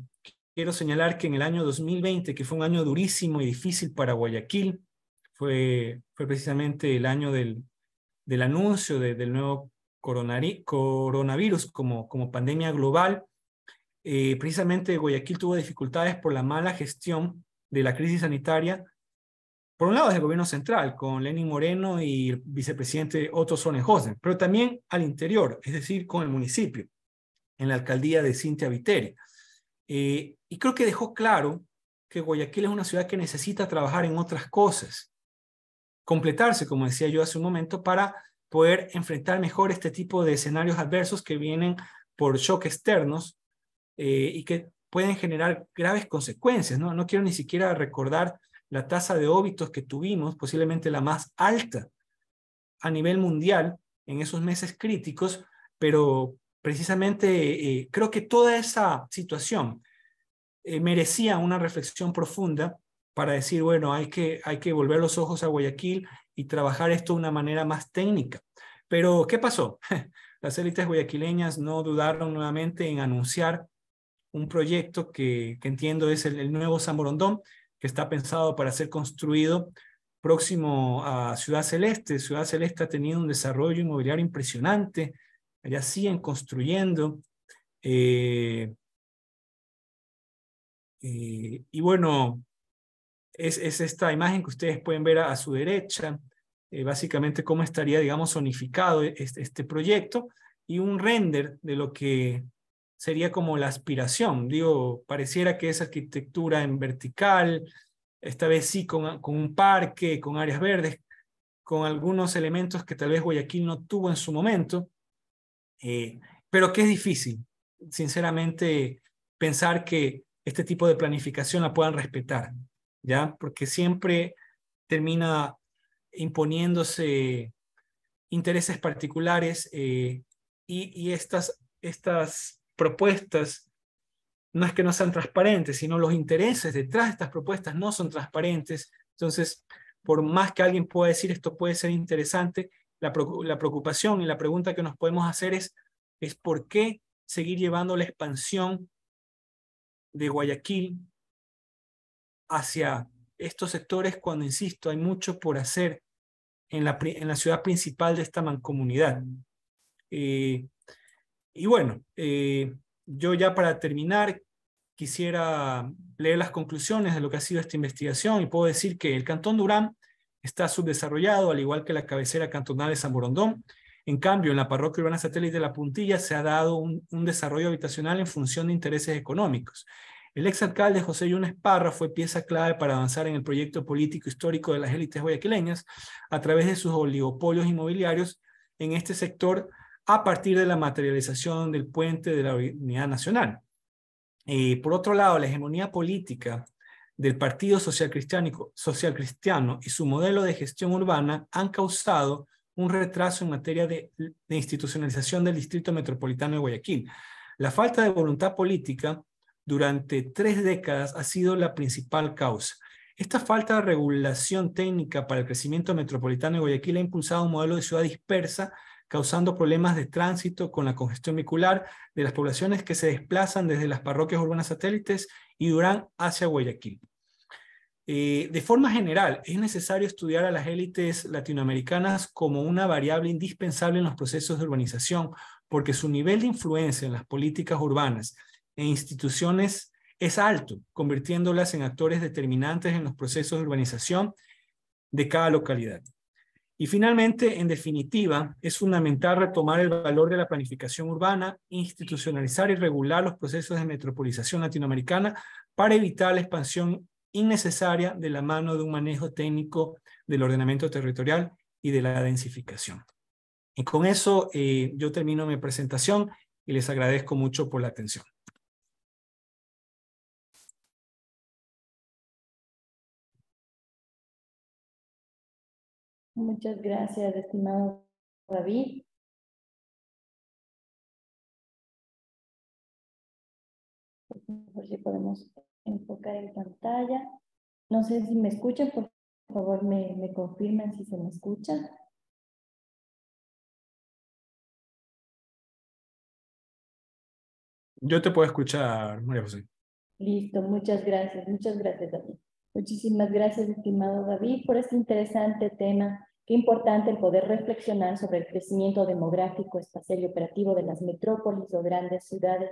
quiero señalar que en el año 2020, que fue un año durísimo y difícil para Guayaquil, fue, precisamente el año del, anuncio del nuevo coronavirus como, como pandemia global. Eh, precisamente Guayaquil tuvo dificultades por la mala gestión de la crisis sanitaria por un lado, es el gobierno central, con Lenin Moreno y el vicepresidente Otto Sonnenhausen, pero también al interior, es decir, con el municipio, en la alcaldía de Cintia Viteri. Eh, y creo que dejó claro que Guayaquil es una ciudad que necesita trabajar en otras cosas, completarse, como decía yo hace un momento, para poder enfrentar mejor este tipo de escenarios adversos que vienen por choques externos eh, y que pueden generar graves consecuencias. ¿no? no quiero ni siquiera recordar la tasa de óbitos que tuvimos, posiblemente la más alta a nivel mundial en esos meses críticos, pero precisamente eh, creo que toda esa situación eh, merecía una reflexión profunda para decir, bueno, hay que, hay que volver los ojos a Guayaquil y trabajar esto de una manera más técnica. Pero, ¿qué pasó? Las élites guayaquileñas no dudaron nuevamente en anunciar un proyecto que, entiendo es el, nuevo San que está pensado para ser construido próximo a Ciudad Celeste. Ciudad Celeste ha tenido un desarrollo inmobiliario impresionante, allá siguen construyendo. Eh, eh, y bueno, es, esta imagen que ustedes pueden ver a, su derecha, eh, básicamente cómo estaría, digamos, zonificado este, este, proyecto y un render de lo que sería como la aspiración. Digo, pareciera que esa arquitectura en vertical, esta vez sí con, con un parque, con áreas verdes, con algunos elementos que tal vez Guayaquil no tuvo en su momento, eh, pero que es difícil, sinceramente, pensar que este tipo de planificación la puedan respetar, ¿ya? Porque siempre termina imponiéndose intereses particulares eh, y, estas, estas propuestas no es que no sean transparentes, sino los intereses detrás de estas propuestas no son transparentes. Entonces, por más que alguien pueda decir esto puede ser interesante, la, preocupación y la pregunta que nos podemos hacer es, es por qué seguir llevando la expansión de Guayaquil hacia estos sectores cuando, insisto, hay mucho por hacer en la, en la ciudad principal de esta mancomunidad. Eh, y bueno, eh, yo ya para terminar quisiera leer las conclusiones de lo que ha sido esta investigación y puedo decir que el Cantón Durán está subdesarrollado, al igual que la cabecera cantonal de San Borondón. En cambio, en la parroquia urbana satélite de La Puntilla se ha dado un, desarrollo habitacional en función de intereses económicos. El ex alcalde José Yunes Parra fue pieza clave para avanzar en el proyecto político histórico de las élites guayaquileñas a través de sus oligopolios inmobiliarios en este sector a partir de la materialización del puente de la unidad nacional. por otro lado, la hegemonía política del Partido Social, Cristiano y su modelo de gestión urbana han causado un retraso en materia de, de institucionalización del Distrito Metropolitano de Guayaquil. La falta de voluntad política durante tres décadas ha sido la principal causa. Esta falta de regulación técnica para el crecimiento metropolitano de Guayaquil ha impulsado un modelo de ciudad dispersa causando problemas de tránsito con la congestión vehicular de las poblaciones que se desplazan desde las parroquias urbanas satélites y duran hacia Guayaquil. Eh, de forma general, es necesario estudiar a las élites latinoamericanas como una variable indispensable en los procesos de urbanización, porque su nivel de influencia en las políticas urbanas e instituciones es alto, convirtiéndolas en actores determinantes en los procesos de urbanización de cada localidad. Y finalmente, en definitiva, es fundamental retomar el valor de la planificación urbana, institucionalizar y regular los procesos de metropolización latinoamericana para evitar la expansión innecesaria de la mano de un manejo técnico del ordenamiento territorial y de la densificación. Y con eso eh, yo termino mi presentación y les agradezco mucho por la atención. Muchas gracias, estimado David. Por pues si podemos enfocar en pantalla. No sé si me escuchan, por favor me, confirman si se me escucha. Yo te puedo escuchar, María José. Listo, muchas gracias, muchas gracias, David. Muchísimas gracias, estimado David, por este interesante tema Qué importante el poder reflexionar sobre el crecimiento demográfico, espacial y operativo de las metrópolis o grandes ciudades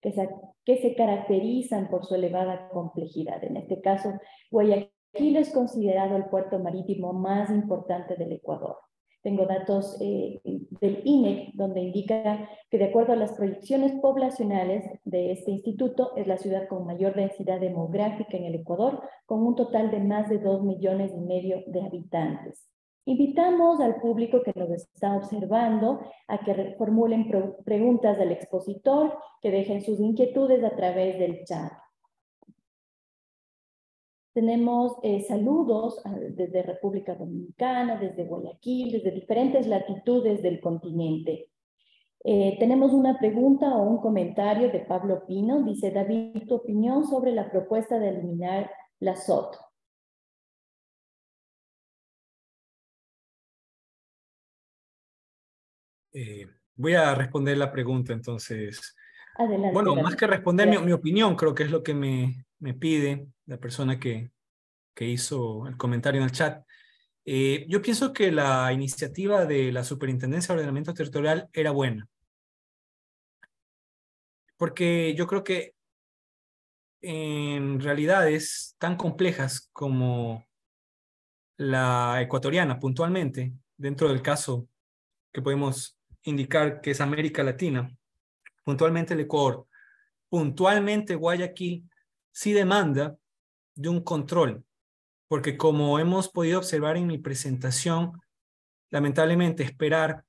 que se, caracterizan por su elevada complejidad. En este caso, Guayaquil es considerado el puerto marítimo más importante del Ecuador. Tengo datos eh, del INEC donde indica que de acuerdo a las proyecciones poblacionales de este instituto, es la ciudad con mayor densidad demográfica en el Ecuador, con un total de más de 2 millones y medio de habitantes. Invitamos al público que nos está observando a que formulen preguntas del expositor, que dejen sus inquietudes a través del chat. Tenemos eh, saludos ah, desde República Dominicana, desde Guayaquil, desde diferentes latitudes del continente. Eh, tenemos una pregunta o un comentario de Pablo Pino. Dice, David, tu opinión sobre la propuesta de eliminar la SOT. Eh, voy a responder la pregunta entonces. bueno, más que responder mi, opinión, creo que es lo que me, me pide la persona que, que, hizo el comentario en el chat. Eh, yo pienso que la iniciativa de la Superintendencia de Ordenamiento Territorial era buena. Porque yo creo que en realidades tan complejas como la ecuatoriana puntualmente, dentro del caso que podemos indicar que es América Latina, puntualmente el Ecuador, puntualmente Guayaquil, sí demanda de un control, porque como hemos podido observar en mi presentación, lamentablemente esperar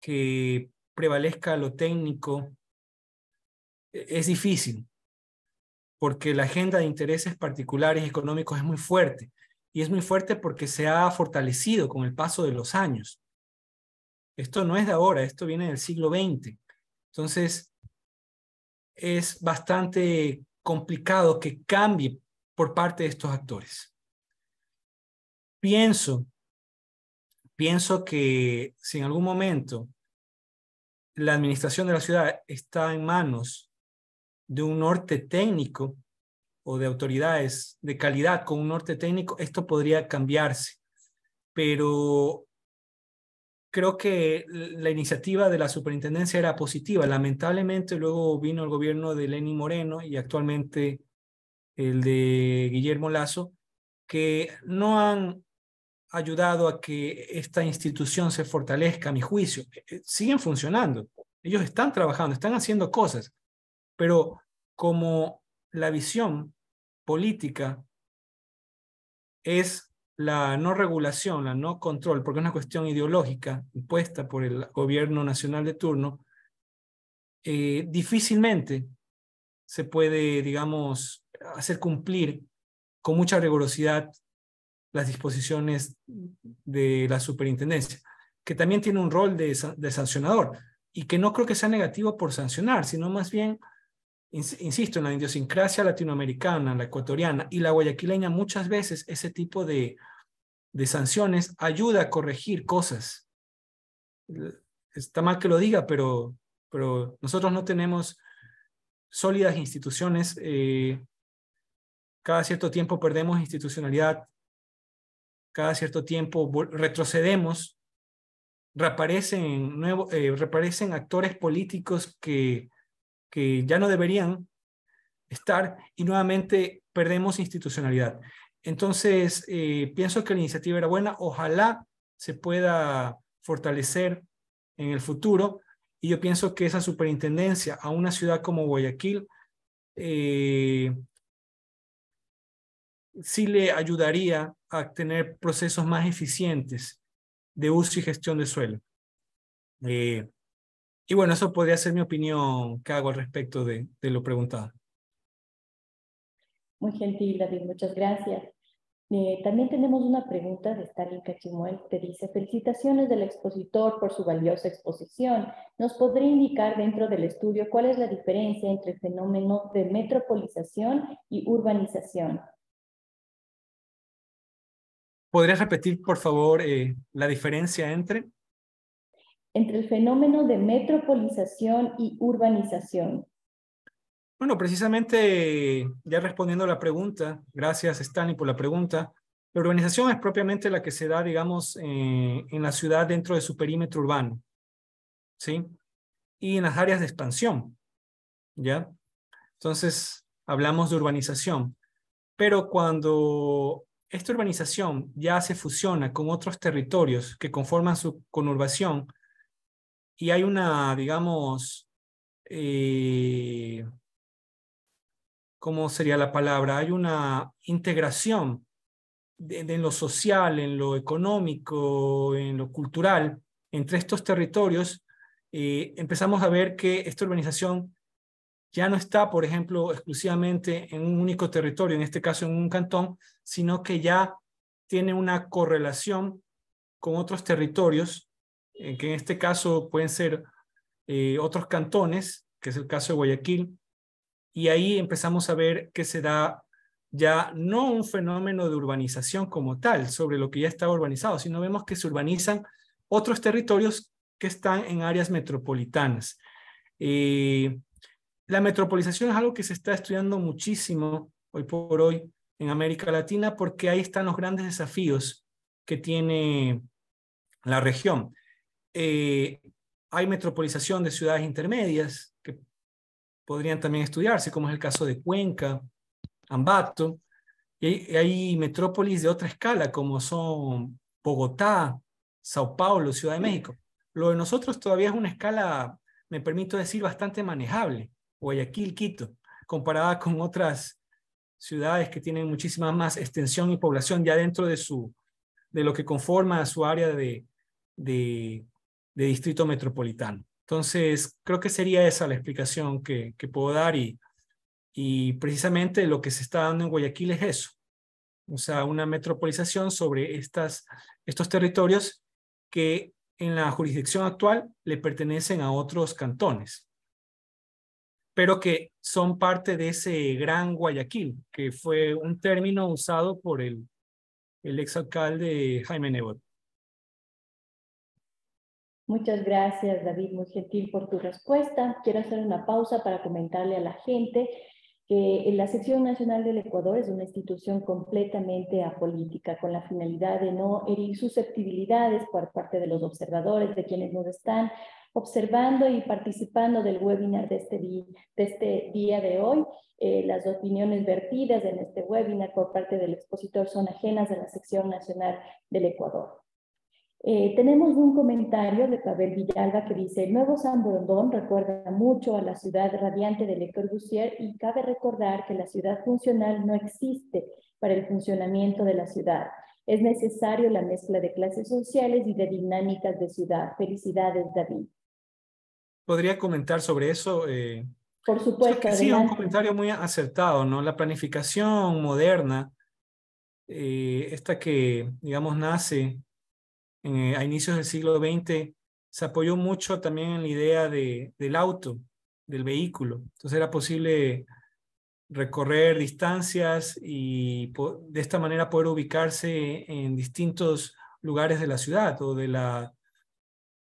que prevalezca lo técnico es difícil, porque la agenda de intereses particulares económicos es muy fuerte, y es muy fuerte porque se ha fortalecido con el paso de los años. Esto no es de ahora, esto viene del siglo XX. Entonces, es bastante complicado que cambie por parte de estos actores. Pienso, pienso que si en algún momento la administración de la ciudad está en manos de un norte técnico o de autoridades de calidad con un norte técnico, esto podría cambiarse. Pero creo que la iniciativa de la superintendencia era positiva. Lamentablemente luego vino el gobierno de Lenín Moreno y actualmente el de Guillermo Lazo, que no han ayudado a que esta institución se fortalezca, a mi juicio. Eh, eh, siguen funcionando, ellos están trabajando, están haciendo cosas, pero como la visión política es la no regulación, la no control, porque es una cuestión ideológica impuesta por el gobierno nacional de turno, eh, difícilmente se puede, digamos, hacer cumplir con mucha rigurosidad las disposiciones de la superintendencia, que también tiene un rol de, de sancionador y que no creo que sea negativo por sancionar, sino más bien, insisto, en la idiosincrasia latinoamericana, la ecuatoriana y la guayaquileña, muchas veces ese tipo de, de sanciones ayuda a corregir cosas. Está mal que lo diga, pero, pero nosotros no tenemos sólidas instituciones. Eh, cada cierto tiempo perdemos institucionalidad. Cada cierto tiempo retrocedemos. Eh, reaparecen, actores políticos que, que ya no deberían estar y nuevamente perdemos institucionalidad. Entonces, eh, pienso que la iniciativa era buena, ojalá se pueda fortalecer en el futuro y yo pienso que esa superintendencia a una ciudad como Guayaquil eh, sí le ayudaría a tener procesos más eficientes de uso y gestión de suelo. Eh, y bueno, eso podría ser mi opinión que hago al respecto de lo preguntado. Muy gentil, David, muchas gracias. Eh, también tenemos una pregunta de Stalin Cachimuel que dice, felicitaciones del expositor por su valiosa exposición. ¿Nos podría indicar dentro del estudio cuál es la diferencia entre el fenómeno de metropolización y urbanización? ¿Podrías repetir, por favor, eh, la diferencia entre? Entre el fenómeno de metropolización y urbanización. Bueno, precisamente ya respondiendo a la pregunta, gracias Stanley por la pregunta. La urbanización es propiamente la que se da, digamos, eh, en la ciudad dentro de su perímetro urbano, ¿sí? Y en las áreas de expansión, ¿ya? Entonces, hablamos de urbanización, pero cuando esta urbanización ya se fusiona con otros territorios que conforman su conurbación y hay una, digamos, eh, ¿cómo sería la palabra? Hay una integración de, en lo social, en lo económico, en lo cultural, entre estos territorios, eh, empezamos a ver que esta urbanización ya no está, por ejemplo, exclusivamente en un único territorio, en este caso en un cantón, sino que ya tiene una correlación con otros territorios, eh, que en este caso pueden ser eh, otros cantones, que es el caso de Guayaquil, y ahí empezamos a ver que se da ya no un fenómeno de urbanización como tal sobre lo que ya está urbanizado, sino vemos que se urbanizan otros territorios que están en áreas metropolitanas. Eh, la metropolización es algo que se está estudiando muchísimo hoy por hoy en América Latina porque ahí están los grandes desafíos que tiene la región. Eh, hay metropolización de ciudades intermedias, podrían también estudiarse, como es el caso de Cuenca, Ambato, y hay metrópolis de otra escala, como son Bogotá, Sao Paulo, Ciudad de México. Lo de nosotros todavía es una escala, me permito decir, bastante manejable, Guayaquil, Quito, comparada con otras ciudades que tienen muchísima más extensión y población ya dentro de, su, de lo que conforma su área de distrito metropolitano. Entonces, creo que sería esa la explicación que, que puedo dar y, y precisamente lo que se está dando en Guayaquil es eso, o sea, una metropolización sobre estas, estos territorios que en la jurisdicción actual le pertenecen a otros cantones, pero que son parte de ese gran Guayaquil, que fue un término usado por el, el exalcalde Jaime Nebot. Muchas gracias, David, muy gentil por tu respuesta. Quiero hacer una pausa para comentarle a la gente que eh, la Sección Nacional del Ecuador es una institución completamente apolítica, con la finalidad de no herir susceptibilidades por parte de los observadores, de quienes nos están observando y participando del webinar de este, día, de, este día de hoy. Eh, las opiniones vertidas en este webinar por parte del expositor son ajenas a la sección nacional del Ecuador. Eh, tenemos un comentario de Pavel Villalba que dice, el nuevo San Borondón recuerda mucho a la ciudad radiante de Le Corbusier y cabe recordar que la ciudad funcional no existe para el funcionamiento de la ciudad. Es necesario la mezcla de clases sociales y de dinámicas de ciudad. Felicidades, David. ¿Podría comentar sobre eso? Eh, Por supuesto. sí, un comentario muy acertado, ¿no? La planificación moderna, eh, esta que, digamos, nace eh, a inicios del siglo XX, se apoyó mucho también en la idea del auto, del vehículo. Entonces era posible recorrer distancias y de esta manera poder ubicarse en distintos lugares de la ciudad o de la,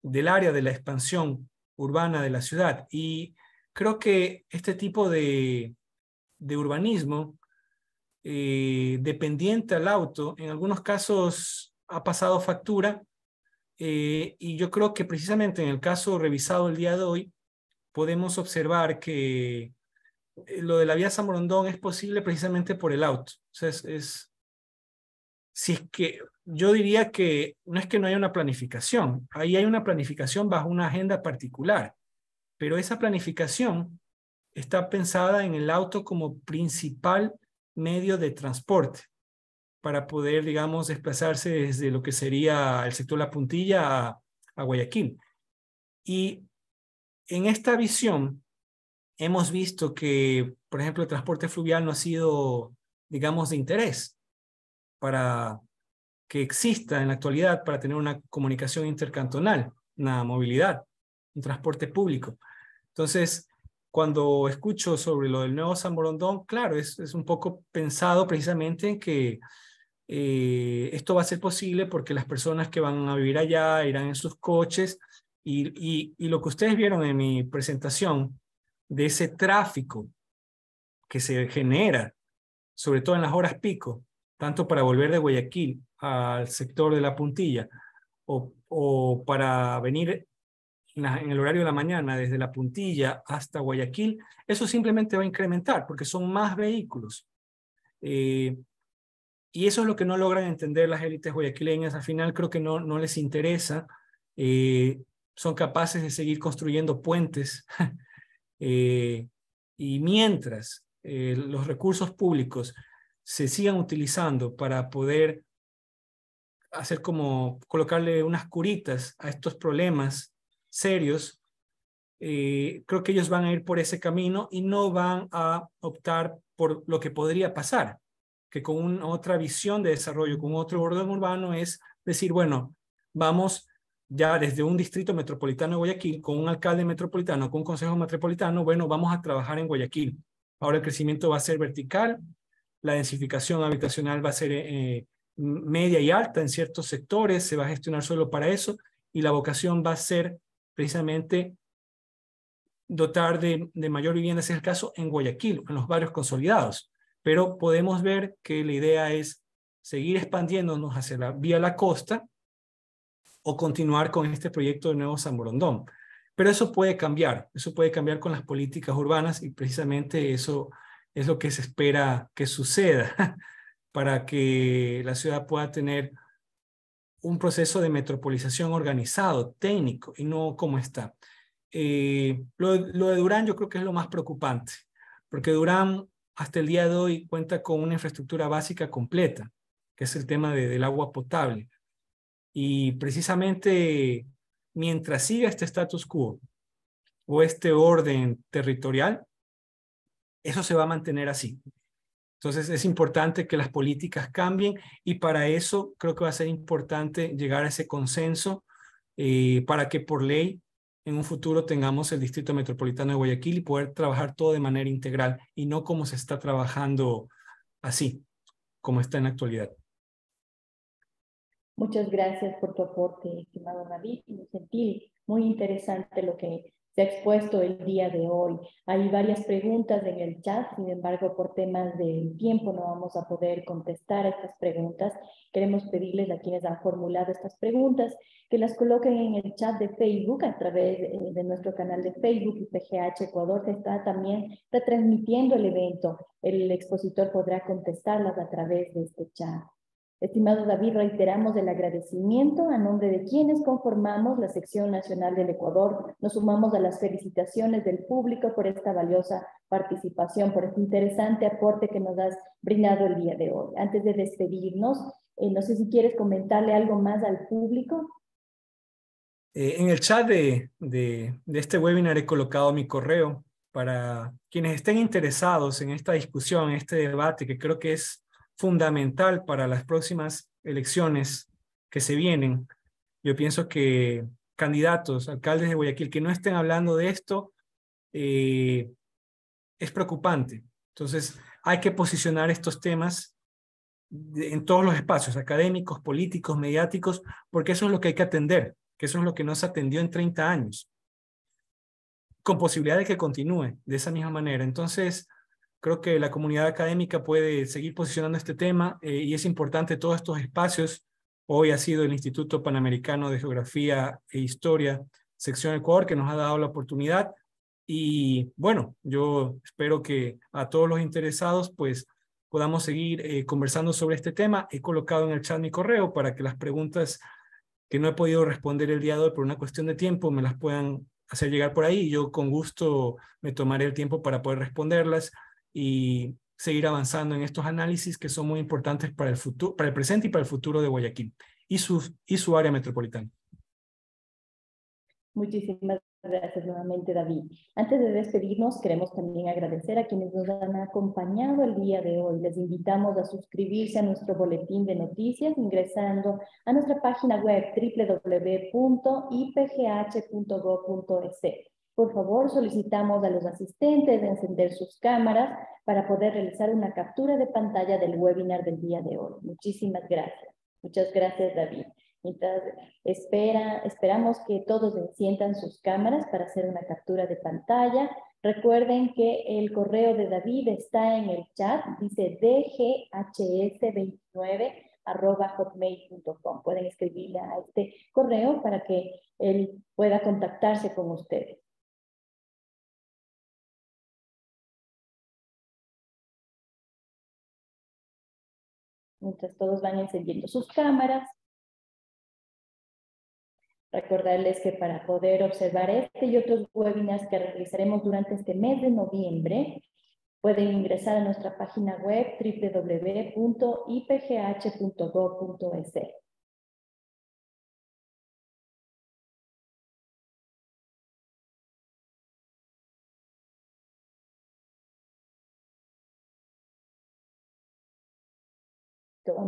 del área de la expansión urbana de la ciudad. Y creo que este tipo de, de urbanismo eh, dependiente al auto, en algunos casos ha pasado factura eh, y yo creo que precisamente en el caso revisado el día de hoy podemos observar que eh, lo de la vía San es posible precisamente por el auto. O sea, si es que yo diría que no es que no haya una planificación, ahí hay una planificación bajo una agenda particular, pero esa planificación está pensada en el auto como principal medio de transporte para poder, digamos, desplazarse desde lo que sería el sector La Puntilla a, Guayaquil. Y en esta visión hemos visto que, por ejemplo, el transporte fluvial no ha sido, digamos, de interés para que exista en la actualidad para tener una comunicación intercantonal, una movilidad, un transporte público. Entonces, cuando escucho sobre lo del nuevo San Borondón, claro, es, es un poco pensado precisamente en que eh, esto va a ser posible porque las personas que van a vivir allá irán en sus coches y, lo que ustedes vieron en mi presentación de ese tráfico que se genera, sobre todo en las horas pico, tanto para volver de Guayaquil al sector de la puntilla o, para venir en, el horario de la mañana desde la puntilla hasta Guayaquil, eso simplemente va a incrementar porque son más vehículos. Eh, y eso es lo que no logran entender las élites guayaquileñas. Al final creo que no, no les interesa. Eh, son capaces de seguir construyendo puentes. Eh, y mientras eh, los recursos públicos se sigan utilizando para poder hacer como colocarle unas curitas a estos problemas serios, creo que ellos van a ir por ese camino y no van a optar por lo que podría pasar, con otra visión de desarrollo, con otro orden urbano, es decir, bueno, vamos ya desde un distrito metropolitano de Guayaquil, con un alcalde metropolitano, con un consejo metropolitano, bueno, vamos a trabajar en Guayaquil. Ahora el crecimiento va a ser vertical, la densificación habitacional va a ser eh, media y alta en ciertos sectores, se va a gestionar suelo para eso, y la vocación va a ser precisamente dotar de, mayor vivienda, es este el caso, en Guayaquil, en los barrios consolidados pero podemos ver que la idea es seguir expandiéndonos hacia la vía la costa o continuar con este proyecto de nuevo San Pero eso puede cambiar, eso puede cambiar con las políticas urbanas y precisamente eso es lo que se espera que suceda para que la ciudad pueda tener un proceso de metropolización organizado, técnico y no como está. Eh, lo, de Durán yo creo que es lo más preocupante, porque Durán hasta el día de hoy cuenta con una infraestructura básica completa, que es el tema del agua potable. Y precisamente mientras siga este status quo o este orden territorial, eso se va a mantener así. Entonces es importante que las políticas cambien y para eso creo que va a ser importante llegar a ese consenso eh, para que por ley en un futuro tengamos el Distrito Metropolitano de Guayaquil y poder trabajar todo de manera integral y no como se está trabajando así, como está en la actualidad. Muchas gracias por tu aporte, estimado David. me sentí muy interesante lo que se ha expuesto el día de hoy. Hay varias preguntas en el chat, sin embargo, por temas de tiempo no vamos a poder contestar estas preguntas. Queremos pedirles a quienes han formulado estas preguntas que las coloquen en el chat de Facebook a través eh, de nuestro canal de Facebook PGH Ecuador, que está también retransmitiendo transmitiendo el evento. El expositor podrá contestarlas a través de este chat. Estimado David, reiteramos el agradecimiento a nombre de quienes conformamos la sección nacional del Ecuador. Nos sumamos a las felicitaciones del público por esta valiosa participación, por este interesante aporte que nos has brindado el día de hoy. Antes de despedirnos, eh, no sé si quieres comentarle algo más al público. Eh, en el chat de, de este webinar he colocado mi correo para quienes estén interesados en esta discusión, en este debate, que creo que es fundamental para las próximas elecciones que se vienen. Yo pienso que candidatos, alcaldes de Guayaquil, que no estén hablando de esto, eh, es preocupante. Entonces, hay que posicionar estos temas en todos los espacios, académicos, políticos, mediáticos, porque eso es lo que hay que atender, que eso es lo que no se atendió en 30 años, con posibilidad de que continúe de esa misma manera. Entonces, Creo que la comunidad académica puede seguir posicionando este tema eh, y es importante todos estos espacios. Hoy ha sido el Instituto Panamericano de Geografía e Historia, sección Ecuador, que nos ha dado la oportunidad. Y bueno, yo espero que a todos los interesados, pues podamos seguir eh, conversando sobre este tema. He colocado en el chat mi correo para que las preguntas que no he podido responder el día de hoy por una cuestión de tiempo me las puedan hacer llegar por ahí. Yo con gusto me tomaré el tiempo para poder responderlas y seguir avanzando en estos análisis que son muy importantes para el, futuro, para el presente y para el futuro de Guayaquil y su, y su área metropolitana. Muchísimas gracias nuevamente, David. Antes de despedirnos, queremos también agradecer a quienes nos han acompañado el día de hoy. Les invitamos a suscribirse a nuestro boletín de noticias ingresando a nuestra página web www.ipgh.gov.es. Por favor, solicitamos a los asistentes de encender sus cámaras para poder realizar una captura de pantalla del webinar del día de hoy. Muchísimas gracias. Muchas gracias, David. Mientras espera, esperamos que todos enciendan sus cámaras para hacer una captura de pantalla. Recuerden que el correo de David está en el chat, dice dghs29 hotmail.com. Pueden escribirle a este correo para que él pueda contactarse con ustedes. Mientras todos van encendiendo sus cámaras. Recordarles que para poder observar este y otros webinars que realizaremos durante este mes de noviembre, pueden ingresar a nuestra página web www.ipgh.gov.es.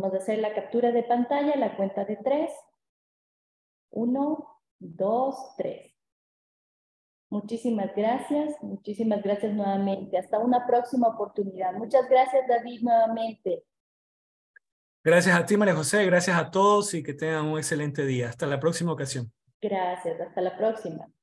Vamos a hacer la captura de pantalla, la cuenta de tres. Uno, dos, tres. Muchísimas gracias, muchísimas gracias nuevamente. Hasta una próxima oportunidad. Muchas gracias, David, nuevamente. Gracias a ti, María José, gracias a todos y que tengan un excelente día. Hasta la próxima ocasión. Gracias, hasta la próxima.